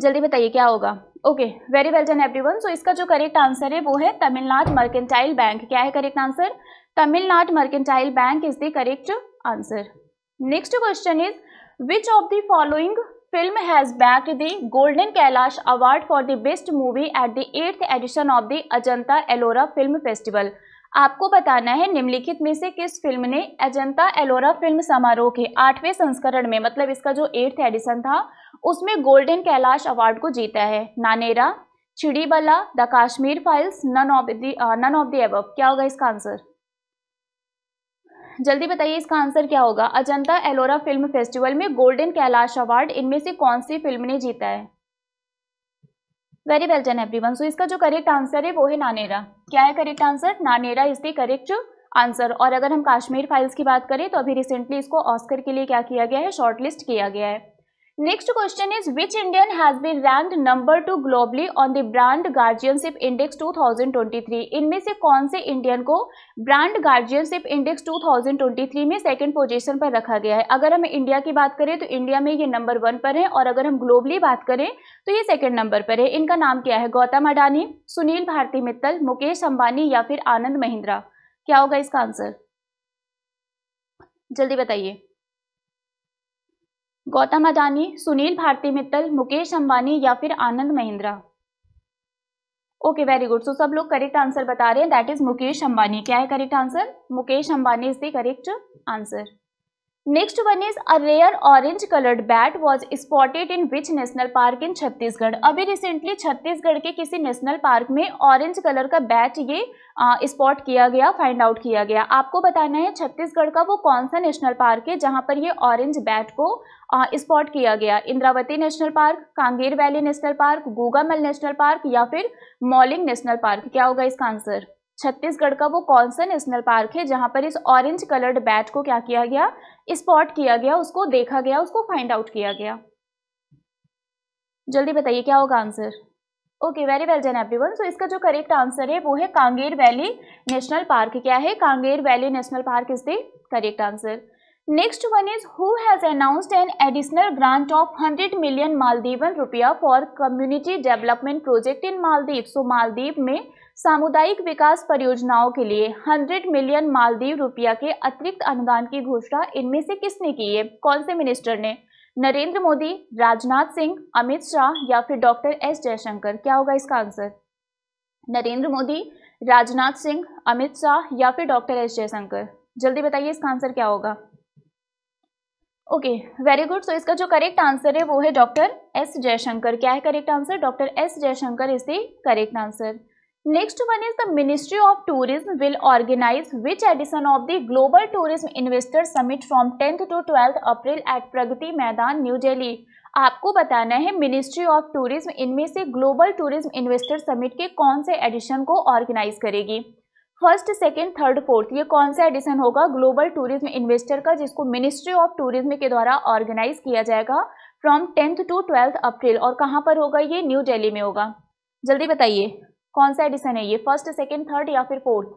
जल्दी बताइए क्या होगा okay very well done everyone so इसका जो करेक्ट आंसर है वो है तमिलनाडु मर्केंटाइल बैंक क्या है correct answer Tamil Nadu mercantile bank is the correct answer next question is which of the following film has bagged the golden Kailash award for the best movie at the eighth edition of the Ajanta Ellora film festival आपको बताना है निम्नलिखित में से किस film ने Ajanta Ellora film समारोह के आठवें संस्करण में मतलब इसका जो एट्थ एडिशन था उसमें गोल्डन कैलाश अवार्ड को जीता है Nanera Chidibala the Kashmir files none of the of the above क्या होगा इसका आंसर जल्दी बताइए इसका आंसर क्या होगा अजंता एलोरा फिल्म फेस्टिवल में गोल्डन कैलाश अवार्ड इनमें से कौन सी फिल्म ने जीता है very well done everyone so इसका जो करेक्ट आंसर है वो है नानेरा क्या है correct answer Nanera is the correct answer और अगर हम कश्मीर फाइल्स की बात करें तो अभी रिसेंटली इसको ऑस्कर के लिए क्या किया गया है शॉर्टलिस्ट किया गया है next question is which Indian has been rank number two globally on the brand guardianship index 2023? इनमें से कौन से इंडियन को ब्रांड गार्जियनशिप इंडेक्स 2023 में सेकंड पोजीशन पर रखा गया है अगर हम इंडिया की बात करें तो इंडिया में ये नंबर वन पर है और अगर हम ग्लोबली बात करें तो ये सेकंड नंबर पर है इनका नाम क्या है गौतम अडानी सुनील भारती मित्तल मुकेश अंबानी या फिर आनंद महिंद्रा क्या होगा इसका आंसर जल्दी बताइए गौतम अदानी सुनील भारती मित्तल मुकेश अंबानी या फिर Anand Mahindra okay very good so सब लोग करेक्ट आंसर बता रहे हैं दैट इज मुकेश अंबानी क्या है correct answer Mukesh Ambani is the correct answer next one is a rare orange coloured bat was spotted in which national park in Chhattisgarh अभी रिसेंटली छत्तीसगढ़ के किसी नेशनल पार्क में ऑरेंज कलर का बैट ये स्पॉट किया गया फाइंड आउट किया गया आपको बताना है छत्तीसगढ़ का वो कौन सा नेशनल पार्क है जहाँ पर ये ऑरेंज बैट को स्पॉट किया गया Indravati national park Kanger valley national park गोगामल नेशनल पार्क या फिर मॉलिंग नेशनल पार्क क्या होगा इसका आंसर छत्तीसगढ़ का वो कौन सा नेशनल पार्क है जहाँ पर इस ऑरेंज कलर्ड बैट को क्या किया गया स्पॉट किया गया उसको देखा गया उसको फाइंड आउट किया गया जल्दी बताइए क्या होगा answer okay very well done everyone so इसका जो करेक्ट आंसर है वो है कांगेर वैली नेशनल पार्क क्या है Kanger valley national park is the correct answer next one is who has announced an additional grant of hundred million Maldivian rufiyaa for community development project in Maldives so Maldives में सामुदायिक विकास परियोजनाओं के लिए 100 मिलियन मालदीव रुपया के अतिरिक्त अनुदान की घोषणा इनमें से किसने की है कौन से मिनिस्टर ने नरेंद्र मोदी राजनाथ सिंह अमित शाह या फिर डॉक्टर एस जयशंकर क्या होगा इसका आंसर नरेंद्र मोदी राजनाथ सिंह अमित शाह या फिर डॉक्टर एस जयशंकर जल्दी बताइए इसका आंसर क्या होगा ओके वेरी गुड सो तो इसका जो करेक्ट आंसर है वो है डॉक्टर एस जयशंकर क्या है correct answer doctor S Jaishankar is the correct answer next one is the ministry of tourism will organise which edition of the global tourism investor summit from tenth to twelfth April at Pragati Maidan new Delhi. आपको बताना है ministry of tourism इनमें से global tourism investor summit के कौन से addition को organise करेगी फर्स्ट सेकेंड थर्ड फोर्थ ये कौन सा एडिशन होगा ग्लोबल टूरिज्म इन्वेस्टर का जिसको मिनिस्ट्री ऑफ टूरिज्म के द्वारा ऑर्गेनाइज किया जाएगा from tenth to twelfth April और कहाँ पर होगा ये न्यू दिल्ली में होगा जल्दी बताइए कौन सा एडिशन है ये फर्स्ट सेकेंड थर्ड या फिर fourth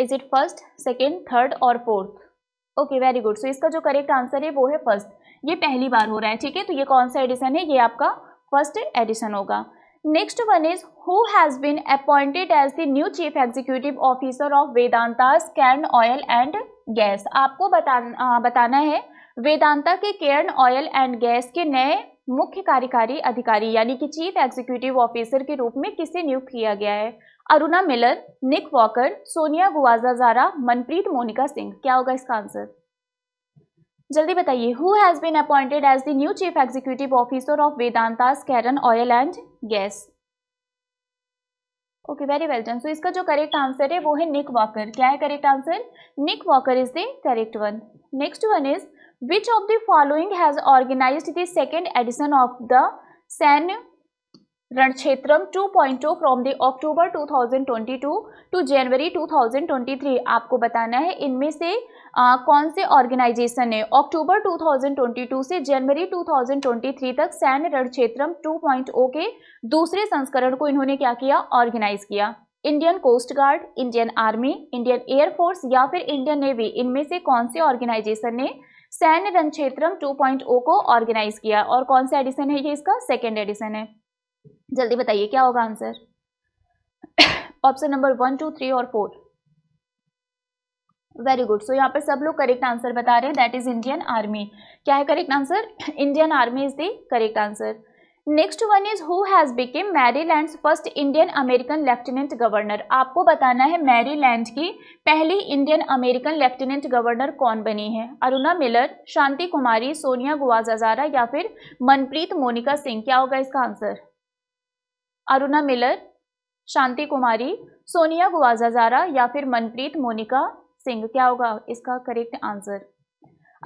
is it first second third और fourth okay very good so इसका जो करेक्ट आंसर है वो है फर्स्ट ये पहली बार हो रहा है ठीक है तो ये कौन सा एडिशन है ये आपका फर्स्ट एडिशन होगा next one is who has been appointed as the new chief executive officer of Vedanta's Cairn oil and gas आपको बता, आ, बताना है वेदांता के केयर्न ऑयल एंड गैस के नए मुख्य कार्यकारी अधिकारी यानी कि चीफ एग्जीक्यूटिव ऑफिसर के रूप में किसे नियुक्त किया गया है Aruna Miller Nick Walker Sonia जारा मनप्रीत मोनिका सिंह क्या होगा इसका आंसर जल्दी बताइए who has been appointed as the new chief executive officer of Vedanta's Cairn oil and gas okay very well done so इसका जो करेक्ट आंसर है वो है निक वॉकर क्या है correct answer Nick Walker is the correct one next one is Which of the following has organized the second edition of the San Ranakshetram 2.2 from the October 2022 to January 2023 आपको बताना है इनमें से आ, कौन से ऑर्गेनाइजेशन है अक्टूबर 2022 से जनवरी 2023 तक सैन्य रणक्षेत्रम 2.0 के दूसरे संस्करण को इन्होंने क्या किया ऑर्गेनाइज किया Indian coast guard Indian army Indian air force या फिर इंडियन नेवी इनमें से कौन से ऑर्गेनाइजेशन ने सैन्य रन क्षेत्रम 2.0 को ऑर्गेनाइज किया और कौन सा एडिशन है ये इसका सेकेंड एडिशन है जल्दी बताइए क्या होगा answer option number one two three और फोर वेरी गुड सो यहाँ पर सब लोग करेक्ट आंसर बता रहे हैं दैट इज इंडियन आर्मी क्या है correct answer Indian army is the correct answer next one is who has become Maryland first Indian American lieutenant governor आपको बताना है मैरीलैंड की पहली इंडियन अमेरिकन लेफ्टिनेंट गवर्नर कौन बनी है Aruna Miller Shanti Kumari Sonia Guajajara या फिर मनप्रीत मोनिका सिंह क्या होगा इसका answer Aruna Miller Shanti Kumari Sonia Guajajara या फिर मनप्रीत मोनिका सिंह क्या होगा इसका करेक्ट आंसर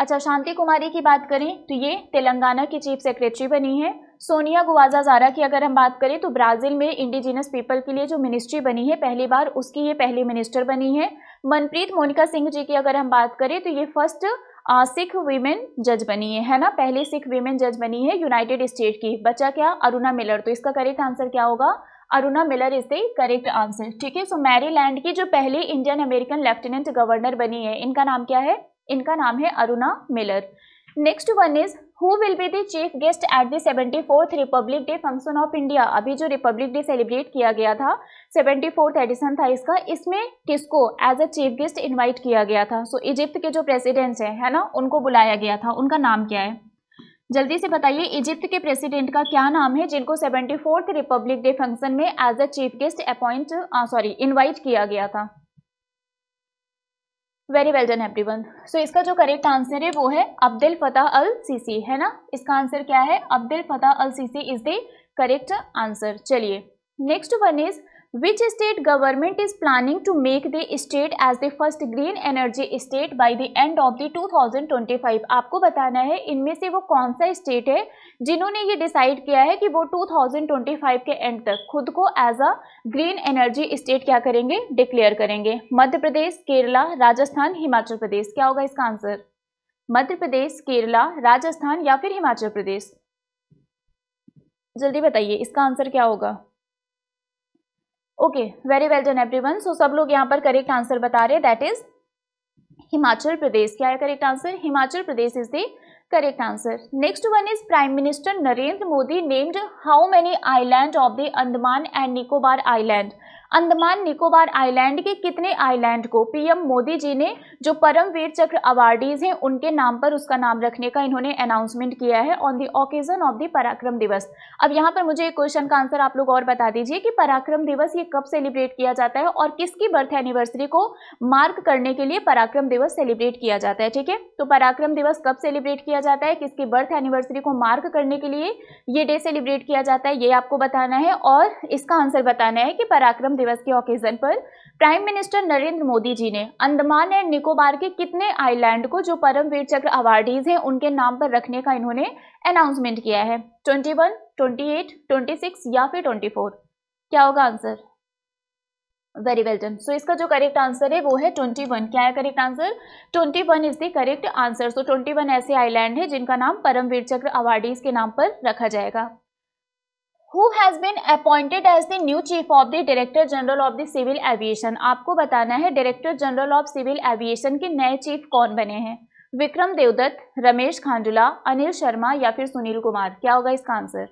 अच्छा शांति कुमारी की बात करें तो ये तेलंगाना की चीफ सेक्रेटरी बनी है सोनिया गुवाजा जारा की अगर हम बात करें तो ब्राज़ील में इंडिजिनस पीपल के लिए जो मिनिस्ट्री बनी है पहली बार उसकी ये पहली मिनिस्टर बनी है मनप्रीत मोनिका सिंह जी की अगर हम बात करें तो ये फर्स्ट सिख वीमेन जज बनी है है ना पहली सिख वीमेन जज बनी है यूनाइटेड स्टेट की बच्चा क्या अरुणा मिलर तो इसका करेक्ट आंसर क्या होगा Aruna Miller is the correct answer ठीक है सो मैरीलैंड की जो पहली इंडियन अमेरिकन लेफ्टिनेंट गवर्नर बनी है इनका नाम क्या है इनका नाम है Aruna Miller next one is who will be the chief guest at the seventy fourth republic day function of India अभी जो रिपब्लिक डे सेलिब्रेट किया गया था सेवेंटी फोर्थ एडिशन था इसका इसमें किसको as a chief guest invite किया गया था सो so, इजिप्ट के जो प्रेसिडेंट्स हैं है ना उनको बुलाया गया था उनका नाम क्या है जल्दी से बताइए इजिप्ट के प्रेसिडेंट का क्या नाम है जिनको seventy fourth republic day function में as a chief guest appoint sorry invite किया गया था very well done everyone so इसका जो करेक्ट आंसर है वो है अब्दुल फतेह अल सीसी है ना इसका आंसर क्या है Abdel Fattah al Sisi is the correct answer चलिए next one is Which state government is planning to make the state as the first green energy state by the end of the 2025? आपको बताना है इनमें से वो कौन सा state है जिन्होंने ये डिसाइड किया है कि वो 2025 के एंड तक खुद को as a green energy state क्या करेंगे डिक्लेयर करेंगे मध्य प्रदेश केरला राजस्थान हिमाचल प्रदेश क्या होगा इसका आंसर मध्य प्रदेश केरला राजस्थान या फिर हिमाचल प्रदेश जल्दी बताइए इसका आंसर क्या होगा okay very well done everyone so सब लोग यहाँ पर करेक्ट आंसर बता रहे दैट इज हिमाचल प्रदेश क्या है correct answer Himachal Pradesh is the correct answer next one is prime minister Narendra Modi named how many island of the Andaman and Nicobar island Andaman Nicobar island के कितने आइलैंड को पीएम मोदी जी ने जो परमवीर चक्र अवार्डीज हैं उनके नाम पर उसका नाम रखने का इन्होंने अनाउंसमेंट किया है on the occasion of the Parakram Diwas अब यहाँ पर मुझे एक क्वेश्चन का आंसर आप लोग और बता दीजिए कि पराक्रम दिवस ये कब सेलिब्रेट किया जाता है और किसकी बर्थ एनिवर्सरी को मार्क करने के लिए पराक्रम दिवस सेलिब्रेट किया जाता है ठीक है तो पराक्रम दिवस कब सेलिब्रेट किया जाता है किसकी बर्थ एनिवर्सरी को मार्क करने के लिए ये डे सेलिब्रेट किया जाता है ये आपको बताना है और इसका आंसर बताना है कि पराक्रम दिवस के ओकेजन पर प्राइम मिनिस्टर नरेंद्र मोदी जी ने अंडमान एंड निकोबार के कितने आइलैंड को जो परमवीर चक्र अवार्डीज हैं उनके नाम पर रखने का इन्होंने अनाउंसमेंट किया है 21, 28, 26 या फिर 24 क्या होगा answer very well done so इसका जो करेक्ट आंसर है वो है 21 क्या है correct answer 21 is the correct answer so 21 ऐसे आईलैंड है जिनका नाम परमवीर चक्र अवार्डीज के नाम पर रखा जाएगा who has been appointed as the new chief of the director general of the civil aviation आपको बताना है director general of civil aviation के नए चीफ कौन बने हैं विक्रम देवदत्त रमेश खांडुला अनिल शर्मा या फिर सुनील कुमार क्या होगा इसका आंसर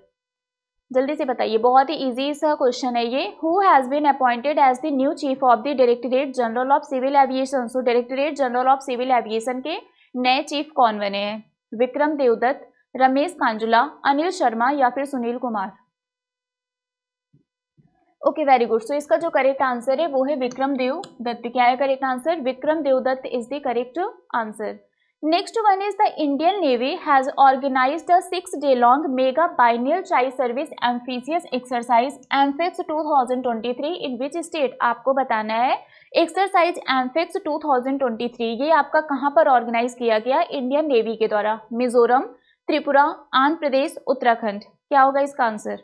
जल्दी से बताइए बहुत ही इजी सा क्वेश्चन है ये who has been appointed as the new chief of the directorate general of civil aviation so directorate general of civil aviation के नए चीफ कौन बने हैं विक्रम देवदत्त रमेश कांजुला अनिल शर्मा या फिर Sunil Kumar okay very good so इसका जो करेक्ट आंसर है वो है विक्रम देव दत्त क्या है correct answer Vikram Dev Dutt is the correct answer next one is the Indian navy has organise the six day long mega biennial child service amphibious exercise AMPHEX 2023 in which state आपको बताना है एक्सरसाइज एम्फिक्स 2023 ये आपका कहाँ पर ऑर्गेनाइज किया गया Indian navy के द्वारा मिजोरम त्रिपुरा आंध्र प्रदेश उत्तराखंड क्या होगा इसका आंसर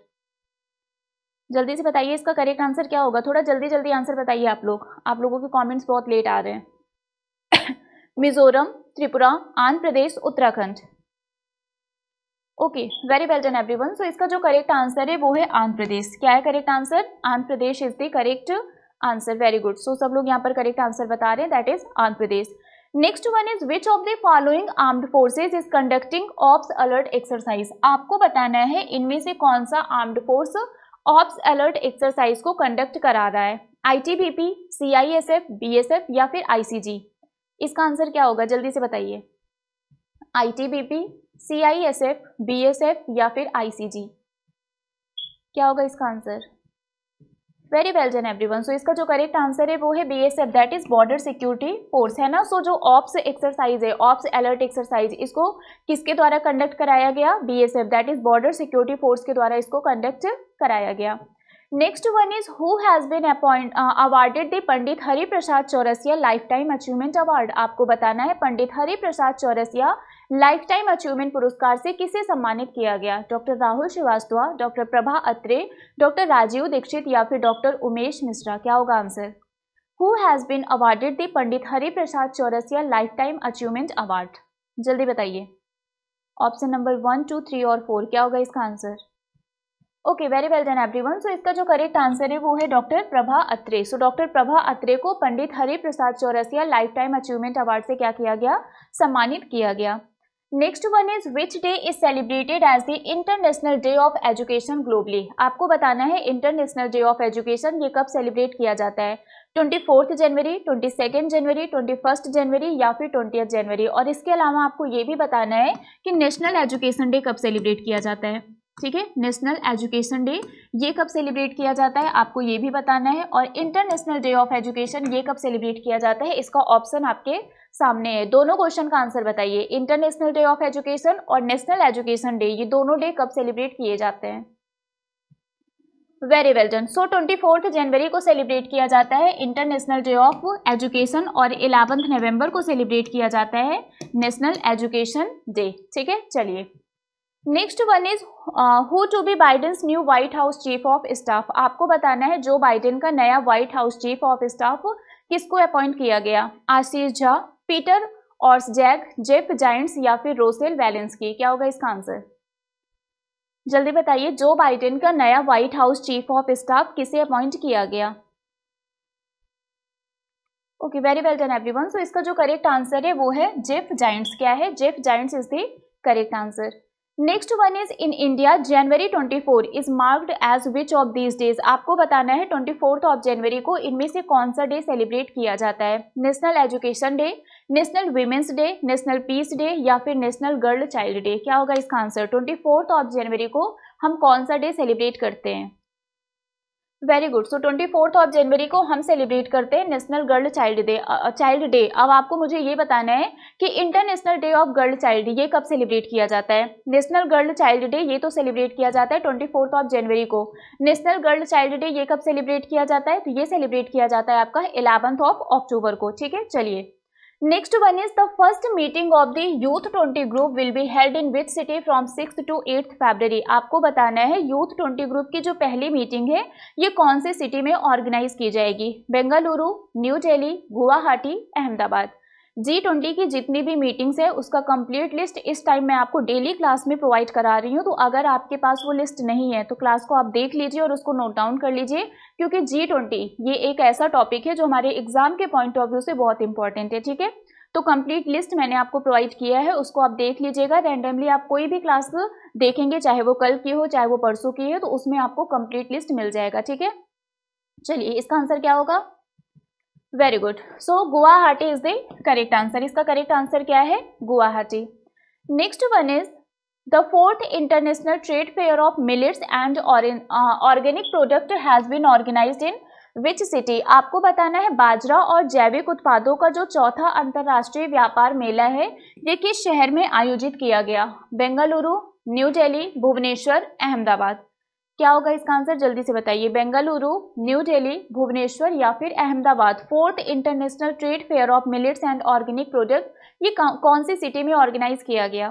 जल्दी से बताइए इसका करेक्ट आंसर क्या होगा थोड़ा जल्दी जल्दी आंसर बताइए आप लोग आप लोगों के कमेंट्स बहुत लेट आ रहे हैं Mizoram Tripura Andhra Pradesh Uttarakhand okay very well done every so इसका जो करेक्ट आंसर है वो है आंध्र प्रदेश क्या है correct answer Andhra Pradesh is the correct answer very good so सब लोग यहाँ पर करेक्ट आंसर बता रहे हैं that is Andhra Pradesh next one is which of the following armed forces is conducting ops alert exercise आपको बताना है इनमें से कौन सा armed force ops alert exercise को कंडक्ट करा रहा है आईटीबीपी, सीआईएसएफ, बीएसएफ या फिर आईसीजी इसका आंसर क्या होगा जल्दी से बताइए आईटीबीपी, सीआईएसएफ, बीएसएफ या फिर आईसीजी क्या होगा इसका answer very well done everyone so इसका जो करेक्ट आंसर है वो है B S F that is border security force है ना सो so, जो ऑप्स एक्सरसाइज है ऑप्स अलर्ट एक्सरसाइज इसको किसके द्वारा कंडक्ट कराया गया B S F that is border security force के द्वारा इसको कंडक्ट कराया गया next one is who has been appoint awarded the Pandit Hariprasad Chaurasia lifetime achievement award आपको बताना है Pandit Hariprasad Chaurasia lifetime achievement पुरस्कार से किसे सम्मानित किया गया doctor Rahul Srivastava doctor Prabha Atre doctor Rajiv Dixit या फिर डॉक्टर उमेश मिश्रा क्या होगा answer who has been awarded the Pandit Hariprasad Chaurasia lifetime achievement award जल्दी बताइए option number one two three और फोर क्या होगा इसका answer okay very well done everyone so इसका जो करेक्ट आंसर है वो है doctor Prabha Atre so so, doctor Prabha Atre को Pandit Hariprasad Chaurasia lifetime achievement award से क्या किया गया सम्मानित किया गया next one is which day is celebrated as the international day of education globally आपको बताना है इंटरनेशनल डे ऑफ एजुकेशन ये कब सेलिब्रेट किया जाता है twenty fourth January twenty second January twenty first January या फिर ट्वेंटी जनवरी और इसके अलावा आपको ये भी बताना है कि नेशनल एजुकेशन डे कब सेलिब्रेट किया जाता है ठीक है नेशनल एजुकेशन डे ये कब सेलिब्रेट किया जाता है आपको ये भी बताना है और इंटरनेशनल डे ऑफ एजुकेशन ये कब सेलिब्रेट किया जाता है इसका ऑप्शन आपके सामने है दोनों क्वेश्चन का आंसर बताइए इंटरनेशनल डे ऑफ एजुकेशन और नेशनल एजुकेशन डे ये दोनों डे कब सेलिब्रेट किए जाते हैं very well done so twenty fourth January को सेलिब्रेट किया जाता है इंटरनेशनल डे ऑफ एजुकेशन और इलेवंथ नवंबर को सेलिब्रेट किया जाता है नेशनल एजुकेशन डे ठीक है चलिए next one is who to be Biden's new White House chief of staff आपको बताना है जो बाइडेन का नया White House chief of staff किसको अपॉइंट किया गया आशीष झा पीटर और जैक जेप जाइंट्स या फिर रोसेल वैलेंस की क्या होगा इसका आंसर जल्दी बताइए जो बाइडेन का नया White House chief of staff किसे अपॉइंट किया गया okay very well done everyone so इसका जो करेक्ट आंसर है वो है जेफ जाइंट्स क्या है Jeff giants is the correct answer next one is in India January 24 is marked as which of these days आपको बताना है ट्वेंटी फोर्थ ऑफ जनवरी को इनमें से कौन सा डे सेलिब्रेट किया जाता है national education day national women's day national peace day या फिर नेशनल गर्ल चाइल्ड डे क्या होगा इसका answer twenty fourth of January को हम कौन सा डे सेलिब्रेट करते हैं very good so twenty fourth of January को हम सेलिब्रेट करते हैं national girl child day child day अब आपको मुझे ये बताना है कि international day of girl child ये कब सेलिब्रेट किया जाता है नेशनल गर्ल चाइल्ड डे ये तो सेलिब्रेट किया जाता है ट्वेंटी फोर्थ ऑफ जनवरी को नेशनल गर्ल चाइल्ड डे ये कब सेलिब्रेट किया जाता है तो ये सेलिब्रेट किया जाता है आपका इलेवंथ ऑफ अक्टूबर को ठीक है चलिए Next one is the first meeting of the Youth 20 Group will be held in which city from 6th to 8th February. आपको बताना है Youth 20 Group की जो पहली मीटिंग है ये कौन से सिटी में ऑर्गेनाइज की जाएगी Bengaluru new Delhi Guwahati Ahmedabad G twenty की जितनी भी मीटिंग्स है उसका कंप्लीट लिस्ट इस टाइम मैं आपको डेली क्लास में प्रोवाइड करा रही हूँ तो अगर आपके पास वो लिस्ट नहीं है तो क्लास को आप देख लीजिए और उसको नोट डाउन कर लीजिए क्योंकि जी ट्वेंटी ये एक ऐसा टॉपिक है जो हमारे एग्जाम के पॉइंट ऑफ व्यू से बहुत इंपॉर्टेंट है ठीक है तो कंप्लीट लिस्ट मैंने आपको प्रोवाइड किया है उसको आप देख लीजिएगा रैंडमली आप कोई भी क्लास देखेंगे चाहे वो कल की हो चाहे वो परसों की हो तो उसमें आपको कंप्लीट लिस्ट मिल जाएगा ठीक है चलिए इसका आंसर क्या होगा very good so Guwahati is the correct answer इसका करेक्ट आंसर क्या है Guwahati next one is the fourth international trade fair of millets and organic product has been organise in which city आपको बताना है बाजरा और जैविक उत्पादों का जो चौथा अंतर्राष्ट्रीय व्यापार मेला है ये किस शहर में आयोजित किया गया बेंगलुरु न्यू दिल्ली भुवनेश्वर अहमदाबाद क्या होगा इसका आंसर जल्दी से बताइए बेंगलुरु न्यू दिल्ली भुवनेश्वर या फिर Ahmedabad fourth international trade fair of millets and organic product ये कौन सी सिटी में ऑर्गेनाइज किया गया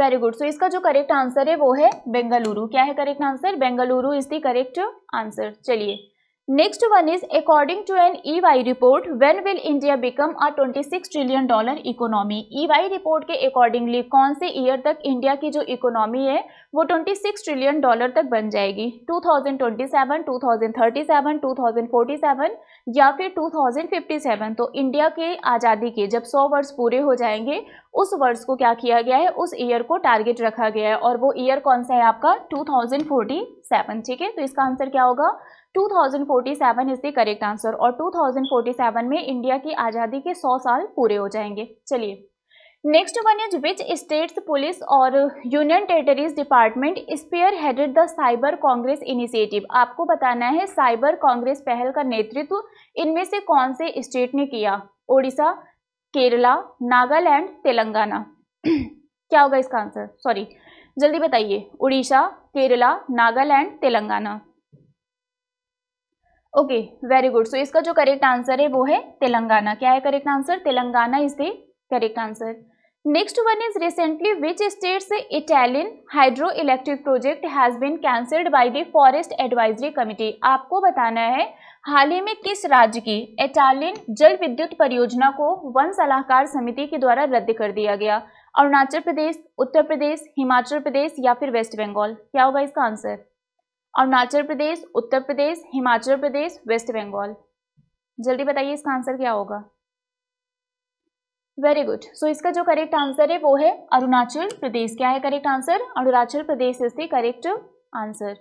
वेरी गुड सो इसका जो करेक्ट आंसर है वो है बेंगलुरु क्या है correct answer Bengaluru is the correct answer चलिए Next one is according to an EY report, when will India become a 26 trillion dollar economy? EY report के accordingly कौन से year तक India की जो economy है वो 26 trillion dollar तक बन जाएगी 2027, 2037, 2047 या फिर 2057 तो इंडिया के आज़ादी के जब 100 वर्ष पूरे हो जाएंगे उस वर्ष को क्या किया गया है उस ईयर को टारगेट रखा गया है और वो ईयर कौन सा है आपका 2047 ठीक है तो इसका आंसर क्या होगा 2047 इज द करेक्ट आंसर और 2047 में इंडिया की आज़ादी के 100 साल पूरे हो जाएंगे चलिए next one is which states police और union territories department spearheaded the cyber congress initiative आपको बताना है साइबर कांग्रेस पहल का नेतृत्व इनमें से कौन से स्टेट ने किया ओडिशा केरला नागालैंड तेलंगाना क्या होगा इसका आंसर सॉरी जल्दी बताइए Orissa Kerala Nagaland Telangana okay very good so इसका जो करेक्ट आंसर है वो है तेलंगाना क्या है correct answer Telangana is the correct answer next Next one is recently which Italian hydroelectric project has been cancelled by the forest advisory Committee. आपको बताना है हाल ही में किस राज्य की इटालियन जल विद्युत परियोजना को वन सलाहकार समिति के द्वारा रद्द कर दिया गया अरुणाचल प्रदेश उत्तर प्रदेश हिमाचल प्रदेश या फिर वेस्ट बंगाल क्या होगा इसका आंसर अरुणाचल प्रदेश उत्तर प्रदेश हिमाचल प्रदेश वेस्ट बंगाल जल्दी बताइए इसका आंसर क्या होगा वेरी गुड सो इसका जो करेक्ट आंसर है वो है अरुणाचल प्रदेश क्या है correct answer Arunachal Pradesh is the correct answer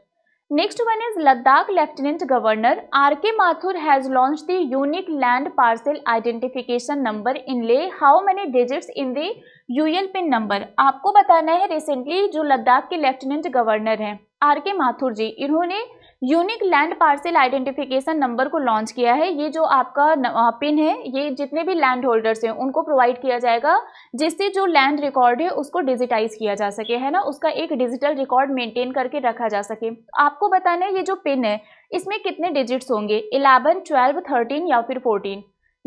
next one is Ladakh lieutenant governor R K Mathur has launch the unique land parcel identification number in Leh how many digits in the UL pin number आपको बताना है recently जो लद्दाख के lieutenant governor हैं are K Mathur ji इन्होंने unique land parcel identification number को launch किया है ये जो आपका पिन है ये जितने भी लैंड होल्डर्स हैं उनको प्रोवाइड किया जाएगा जिससे जो लैंड रिकॉर्ड है उसको डिजिटाइज किया जा सके है ना उसका एक डिजिटल रिकॉर्ड मेंटेन करके रखा जा सके आपको बताना है ये जो पिन है इसमें कितने डिजिट्स होंगे इलेवन ट्वेल्व थर्टीन या फिर फोर्टीन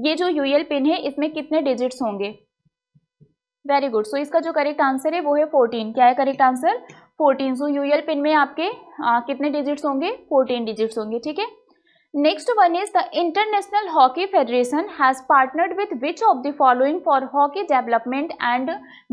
ये जो यूएल पिन है इसमें कितने डिजिट्स होंगे वेरी गुड सो इसका जो करेक्ट आंसर है वो है फोर्टीन क्या है correct answer 14 so UL pin में आपके आ, कितने डिजिट्स होंगे 14 डिजिट्स होंगे ठीक है next one is the international hockey federation has partnered with which of the following for hockey development and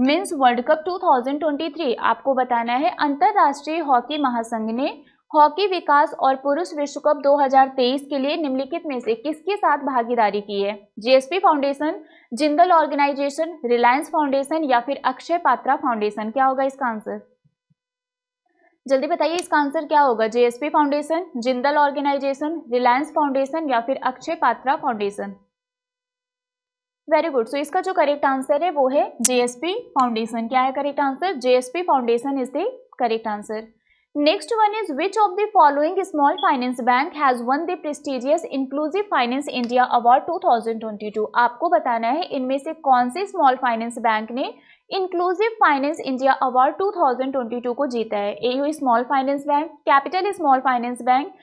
men's world cup 2023 आपको बताना है अंतर्राष्ट्रीय हॉकी महासंघ ने हॉकी विकास और पुरुष विश्व कप 2023 के लिए निम्नलिखित में से किसके साथ भागीदारी की है GSP foundation Jindal organisation Reliance foundation या फिर अक्षय पात्रा फाउंडेशन क्या होगा इसका आंसर जल्दी बताइए इसका आंसर क्या होगा JSP foundation Jindal organisation Reliance foundation या फिर Akshaya Patra foundation very good so इसका जो करेक्ट आंसर है वो है जेएसपी फाउंडेशन क्या है correct answer JSP foundation is the correct answer next one is which of the following small finance bank has won the prestigious inclusive finance India award 2022 आपको बताना है इनमें से कौन से स्मॉल फाइनेंस बैंक ने इंक्लूसिव फाइनेंस इंडिया अवार्ड 2022 को जीता है AU small finance bank capital small finance bank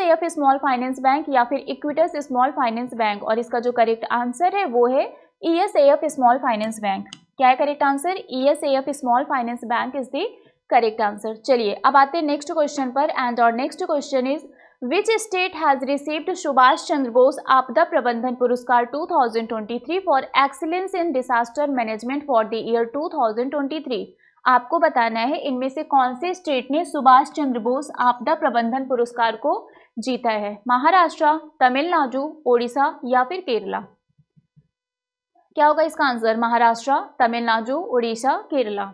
F small finance bank या फिर इक्विटस स्मॉल फाइनेंस बैंक और इसका जो करेक्ट आंसर है वो है एफ स्मॉल फाइनेंस बैंक क्या है correct answer F small finance bank is the correct answer चलिए अब आते हैं नेक्स्ट क्वेश्चन पर एंड और next question is which state has received Subhash Chandra Bose आपदा प्रबंधन पुरस्कार 2023 for excellence in disaster management for the year 2023? आपको बताना है इनमें से कौन से स्टेट ने सुभाष चंद्र बोस आपदा प्रबंधन पुरस्कार को जीता है महाराष्ट्र तमिलनाडु ओडिशा या फिर केरला क्या होगा इसका answer Maharashtra Tamil Nadu Orissa Kerala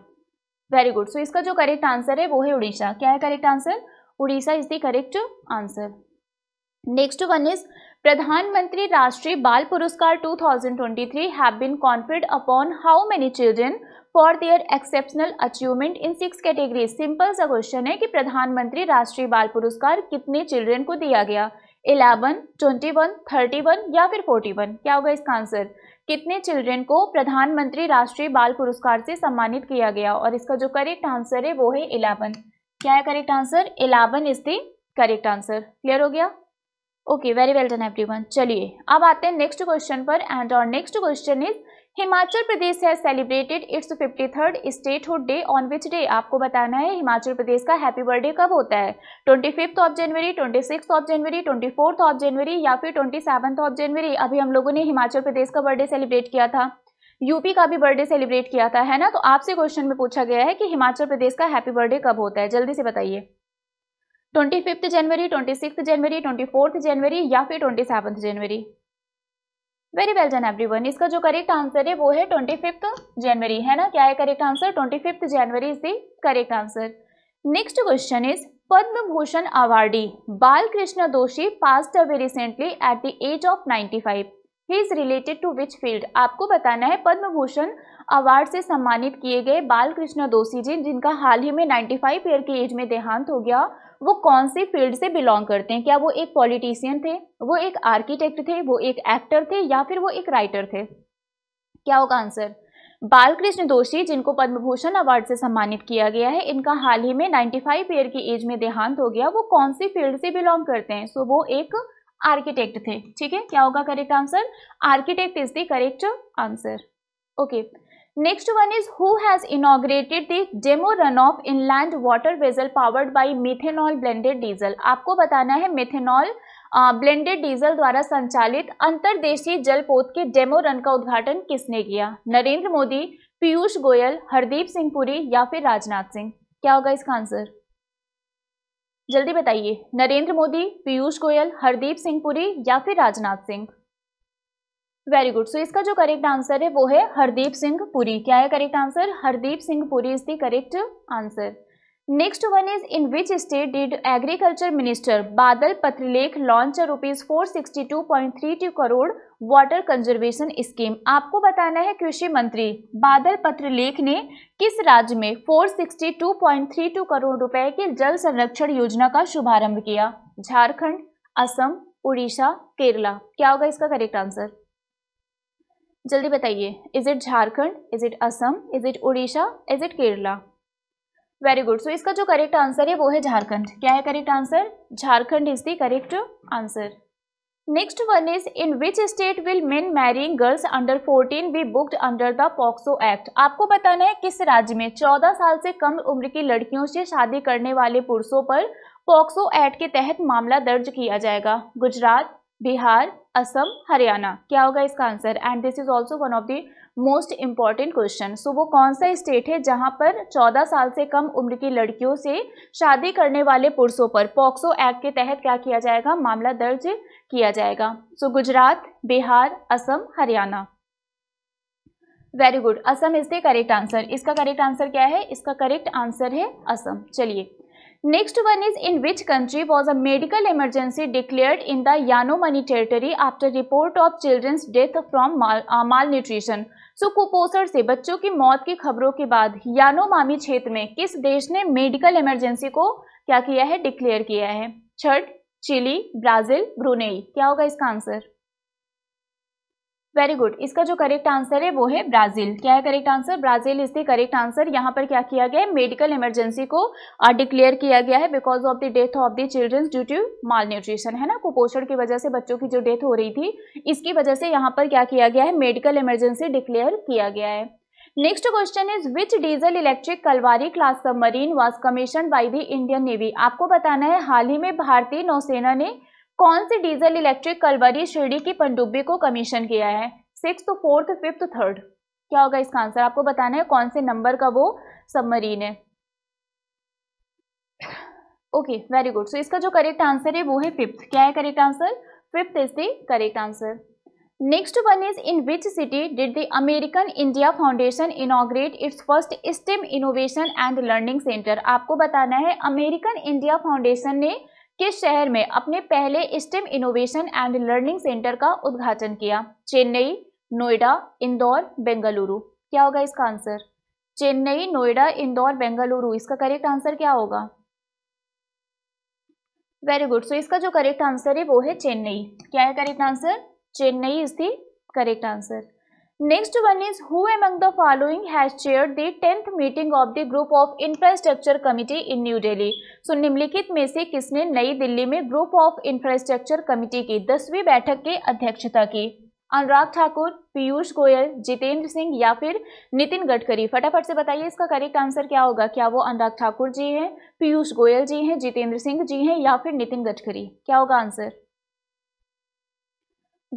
very good so इसका जो करेक्ट आंसर है वो है उड़ीसा क्या है correct answer Orissa is the correct answer next one is प्रधानमंत्री राष्ट्रीय बाल पुरस्कार 2023 have been conferred upon how many children for their exceptional achievement in six category simple सा क्वेश्चन है कि प्रधानमंत्री राष्ट्रीय बाल पुरस्कार कितने चिल्ड्रेन को दिया गया 11, 21, 31 या फिर 41 क्या होगा इसका आंसर कितने चिल्ड्रेन को प्रधानमंत्री राष्ट्रीय बाल पुरस्कार से सम्मानित किया गया और इसका जो करेक्ट आंसर है वो है 11 क्या है correct answer eleven is the correct answer clear हो गया okay very well done everyone चलिए अब आते हैं नेक्स्ट क्वेश्चन पर एंड और next question is Himachal Pradesh has celebrated its fifty third statehood day on which day आपको बताना है हिमाचल प्रदेश का हैप्पी बर्थडे कब होता है twenty fifth of January twenty six of January twenty fourth of January या फिर ट्वेंटी सेवन्थ ऑफ जनवरी अभी हम लोगों ने हिमाचल प्रदेश का बर्थडे सेलिब्रेट किया था यूपी का भी बर्थडे सेलिब्रेट किया था है ना तो आपसे क्वेश्चन में पूछा गया है कि हिमाचल प्रदेश का हैप्पी बर्थडे कब होता है जल्दी से बताइए twenty fifth January twenty six January twenty fourth January या फिर twenty seventh January very well done one इसका जो करेक्ट आंसर है वो है ट्वेंटी फिफ्थ जनवरी है ना क्या है correct answer twenty fifth January is the correct answer next question is Padma Bhushan awardee Balkrishna Doshi passed away recently at the age of 95 he is related to which field आपको बताना है पद्म भूषण अवार्ड से सम्मानित किए गए बाल कृष्ण दोषी जी जिनका हाल ही में 95 ईयर की एज में देहांत हो गया वो कौन सी फील्ड से बिलोंग करते हैं क्या वो एक पॉलिटिशियन थे वो एक आर्किटेक्ट थे वो एक एक्टर थे या फिर वो एक राइटर थे क्या होगा आंसर बालकृष्ण दोषी जिनको पद्म भूषण अवार्ड से सम्मानित किया गया है इनका हाल ही में 95 ईयर की एज में देहांत हो गया वो कौन सी फील्ड से बिलोंग करते हैं सो वो एक आर्किटेक्ट थे ठीक है क्या होगा correct answer architect is the correct answer okay next one is who has inaugurated the demo run of inland water vessel powered by methanol blended diesel आपको बताना है मिथेनॉल ब्लेंडेड डीजल द्वारा संचालित अंतरदेशीय जलपोत के डेमो रन का उद्घाटन किसने किया नरेंद्र मोदी पीयूष गोयल हरदीप सिंह पुरी या फिर राजनाथ सिंह क्या होगा इसका आंसर जल्दी बताइए नरेंद्र मोदी पीयूष गोयल हरदीप सिंह पुरी या फिर Rajnath Singh very good so इसका जो करेक्ट आंसर है वो है हरदीप सिंह पुरी क्या है correct answer Hardeep Singh Puri is the correct answer next one is in which state did agriculture minister Badal Patralekh launch rupees four sixty two point three two crore water conservation scheme आपको बताना है कृषि मंत्री बादल पत्रलेख ने किस राज्य में four sixty two point three two crore रुपए की जल संरक्षण योजना का शुभारंभ किया झारखंड असम उड़ीसा केरला क्या होगा इसका करेक्ट आंसर जल्दी बताइए is it Jharkhand is it Assam is it Orissa is it Kerala very good so इसका जो करेक्ट आंसर है वो है झारखंड क्या है correct answer Jharkhand is the correct answer next one is in which state will men marrying girls under 14 be booked under the POCSO act आपको बताना है किस राज्य में 14 साल से कम उम्र की लड़कियों से शादी करने वाले पुरुषों पर पॉक्सो एक्ट के तहत मामला दर्ज किया जाएगा गुजरात बिहार असम हरियाणा क्या होगा इसका answer and this is also one of the most important question so वो कौन सा स्टेट है जहाँ पर 14 साल से कम उम्र की लड़कियों से शादी करने वाले पुरुषों पर पॉक्सो एक्ट के तहत क्या किया जाएगा मामला दर्ज किया जाएगा so so, Gujarat Bihar Assam Haryana very good Assam is the correct answer इसका करेक्ट आंसर क्या है इसका करेक्ट आंसर है असम चलिए next one is in which country was a medical emergency declare in the Yanomami territory after report of childrens death from malnutrition so कुपोषण से बच्चों की मौत की खबरों के बाद यानो मामी क्षेत्र में किस देश ने मेडिकल इमरजेंसी को क्या किया है डिक्लेयर किया है छठ चिली ब्राजील ब्रुनेई क्या होगा इसका आंसर वेरी गुड इसका जो करेक्ट आंसर है वो है ब्राजील क्या है correct answer Brazil is the correct answer यहाँ पर क्या किया गया है मेडिकल इमरजेंसी को डिक्लेयर uh, किया गया है because of the death of the childrens due to malnutrition है ना कुपोषण की वजह से बच्चों की जो डेथ हो रही थी इसकी वजह से यहाँ पर क्या किया गया है मेडिकल इमरजेंसी डिक्लेयर किया गया है next question is which diesel electric Kalvari class submarine was commission by the Indian navy आपको बताना है हाल ही में भारतीय नौसेना ने कौन सी डीजल इलेक्ट्रिक कलवरी श्रेणी की पनडुब्बी को कमीशन किया है सिक्स तो फोर्थ फिफ्थ थर्ड क्या होगा इसका आंसर आपको बताना है कौन से नंबर का वो सबमरीन है ओके वेरी गुड सो इसका जो करेक्ट आंसर है वो है फिफ्थ क्या है correct answer fifth is the correct answer next one is in which city did the American India foundation inaugurate its first STEM innovation and learning centre आपको बताना है अमेरिकन इंडिया फाउंडेशन ने किस शहर में अपने पहले STEM innovation and learning centre का उद्घाटन किया चेन्नई नोएडा इंदौर बेंगलुरु क्या होगा इसका आंसर चेन्नई नोएडा इंदौर बेंगलुरु इसका करेक्ट आंसर क्या होगा वेरी गुड सो इसका जो करेक्ट आंसर है वो है चेन्नई क्या है correct answer Chennai is the correct answer next one is who among the following has chair the tenth meeting of the group of infrastructure committee in New Delhi? So निम्नलिखित में से किसने नई दिल्ली में ग्रुप ऑफ इंफ्रास्ट्रक्चर कमिटी की दसवीं बैठक की अध्यक्षता की अनुराग ठाकुर पीयूष गोयल जितेंद्र सिंह या फिर नितिन गडकरी फटाफट से बताइए इसका करेक्ट आंसर क्या होगा क्या वो अनुराग ठाकुर जी हैं पीयूष गोयल जी हैं जितेंद्र सिंह जी हैं या फिर नितिन गडकरी क्या होगा आंसर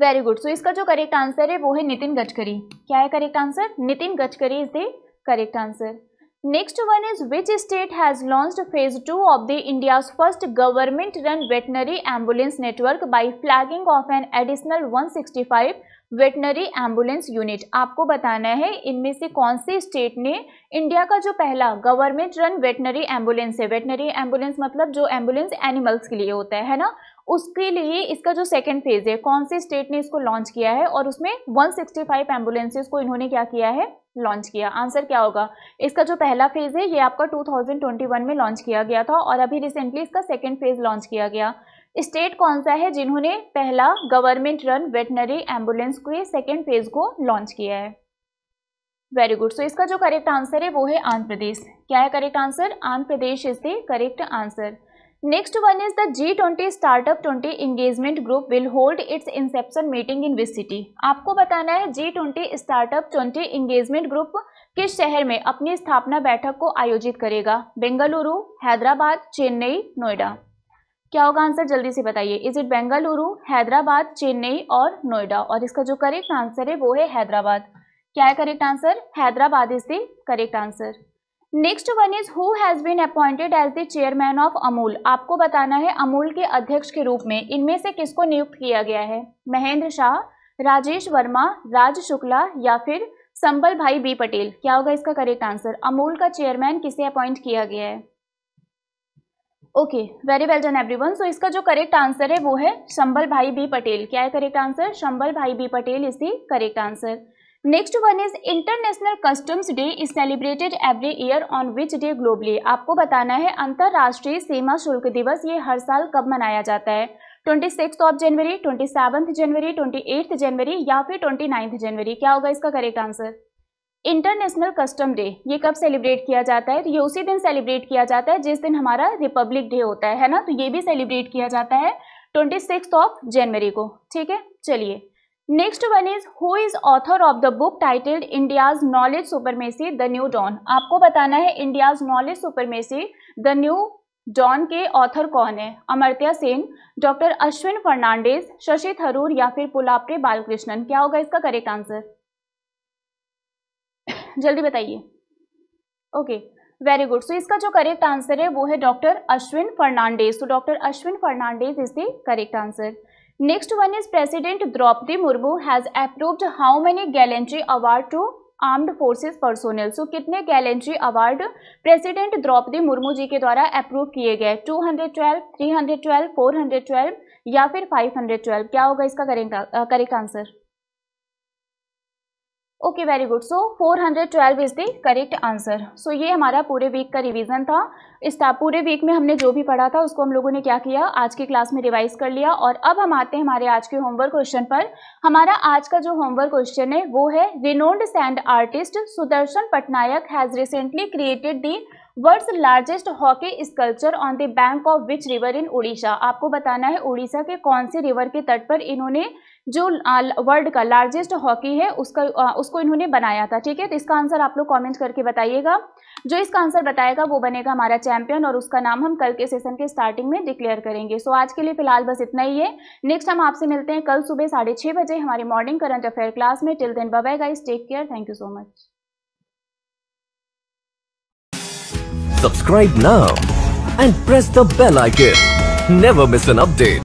वेरी गुड सो इसका जो करेक्ट आंसर है वो है नितिन गडकरी क्या है correct answer Nitin Gadkari is the correct answer next one is which state has launch phase two of the India's first government run veterinary ambulance network by flagging off an additional 165 veterinary ambulance unit आपको बताना है इनमें से कौन से state ने India का जो पहला गवर्नमेंट रन वेटनरी एम्बुलेंस है वेटनरी एम्बुलेंस मतलब जो एम्बुलेंस एनिमल्स के लिए होता है, है ना उसके लिए इसका जो सेकेंड फेज है कौन से स्टेट ने इसको लॉन्च किया है और उसमें 165 एम्बुलेंसेज को इन्होंने क्या किया है लॉन्च किया आंसर क्या होगा इसका जो पहला फेज है ये आपका 2021 में लॉन्च किया गया था और अभी रिसेंटली इसका सेकेंड फेज लॉन्च किया गया स्टेट कौन सा है जिन्होंने पहला गवर्नमेंट रन वेटनरी एम्बुलेंस के सेकेंड फेज को लॉन्च किया है वेरी गुड सो इसका जो करेक्ट आंसर है वो है आंध्र प्रदेश क्या है correct answer Andhra Pradesh is the correct answer one is the G twenty startup twenty engagement group will hold its inception meeting in which city आपको बताना है twenty startup twenty engagement group किस शहर में अपनी स्थापना बैठक को आयोजित करेगा बेंगलुरु हैदराबाद चेन्नई नोएडा क्या होगा आंसर जल्दी से बताइए इज इट बेंगलुरु हैदराबाद चेन्नई और नोएडा और इसका जो करेक्ट आंसर है वो है हैदराबाद क्या है correct answer Hyderabad is the correct answer next one is who has been appointed as the chairman of Amul आपको बताना है अमूल के अध्यक्ष के रूप में इनमें से किसको नियुक्त किया गया है महेंद्र शाह राजेश वर्मा राज शुक्ला या फिर संबल भाई बी पटेल क्या होगा इसका करेक्ट आंसर अमूल का चेयरमैन किसे अपॉइंट किया गया है okay very well done everyone so इसका जो करेक्ट आंसर है वो है संबल भाई बी पटेल क्या है correct answer Shamalbhai B Patel is the correct answer next one is international customs day is celebrated every year on which day globally आपको बताना है अंतर्राष्ट्रीय सीमा शुल्क दिवस ये हर साल कब मनाया जाता है twenty six of January twenty seventh January twenty eighth January या फिर ट्वेंटी नाइन्थ जनवरी क्या होगा इसका correct answer international custom day ये कब सेलिब्रेट किया जाता है तो ये उसी दिन सेलिब्रेट किया जाता है जिस दिन हमारा रिपब्लिक डे होता है, है ना तो ये भी सेलिब्रेट किया जाता है ट्वेंटी सिक्स ऑफ जनवरी को ठीक है चलिए next one is who is author of the book titled India's knowledge supremacy the new dawn आपको बताना है India's knowledge supremacy the new dawn के ऑथर कौन है अमर्त्या सेन डॉक्टर अश्विन फर्नांडिस शशि थरूर या फिर पुलापरे बालकृष्णन क्या होगा इसका करेक्ट आंसर जल्दी बताइए ओके वेरी गुड सो इसका जो करेक्ट आंसर है वो है डॉक्टर अश्विन फर्नांडिस तो doctor Ashwin Fernandes is the correct answer next one is president Droupadi Murmu has approved how many gallantry award to armed forces personnel so कितने gallantry award president Droupadi Murmu ji के द्वारा अप्रूव किए गए 212, 312, 412 या फिर 512 क्या होगा इसका correct correct answer okay very good so 412 is the correct answer so ये हमारा पूरे वीक का रिवीजन था इस पूरे वीक में हमने जो भी पढ़ा था उसको हम लोगों ने क्या किया आज की क्लास में रिवाइज कर लिया और अब हम आते हैं हमारे आज के होमवर्क क्वेश्चन पर हमारा आज का जो होमवर्क क्वेश्चन है वो है renowned sand artist Sudarshan Pattnaik has recently created the world's largest hockey sculpture on the bank of which river in Orissa आपको बताना है उड़ीसा के कौन से रिवर के तट पर इन्होंने जो वर्ल्ड का लार्जेस्ट हॉकी है उसका उसको इन्होंने बनाया था ठीक है तो इसका आंसर आप लोग कॉमेंट करके बताइएगा जो इसका आंसर बताएगा वो बनेगा हमारा चैंपियन और उसका नाम हम कल के सेशन के स्टार्टिंग में डिक्लेयर करेंगे सो आज के लिए फिलहाल बस इतना ही है नेक्स्ट हम आपसे मिलते हैं कल सुबह साढ़े बजे हमारी मॉर्निंग करंट अफेयर क्लास में till then bye guys take care thank you so much Subscribe now and press the bell icon. Never miss an update.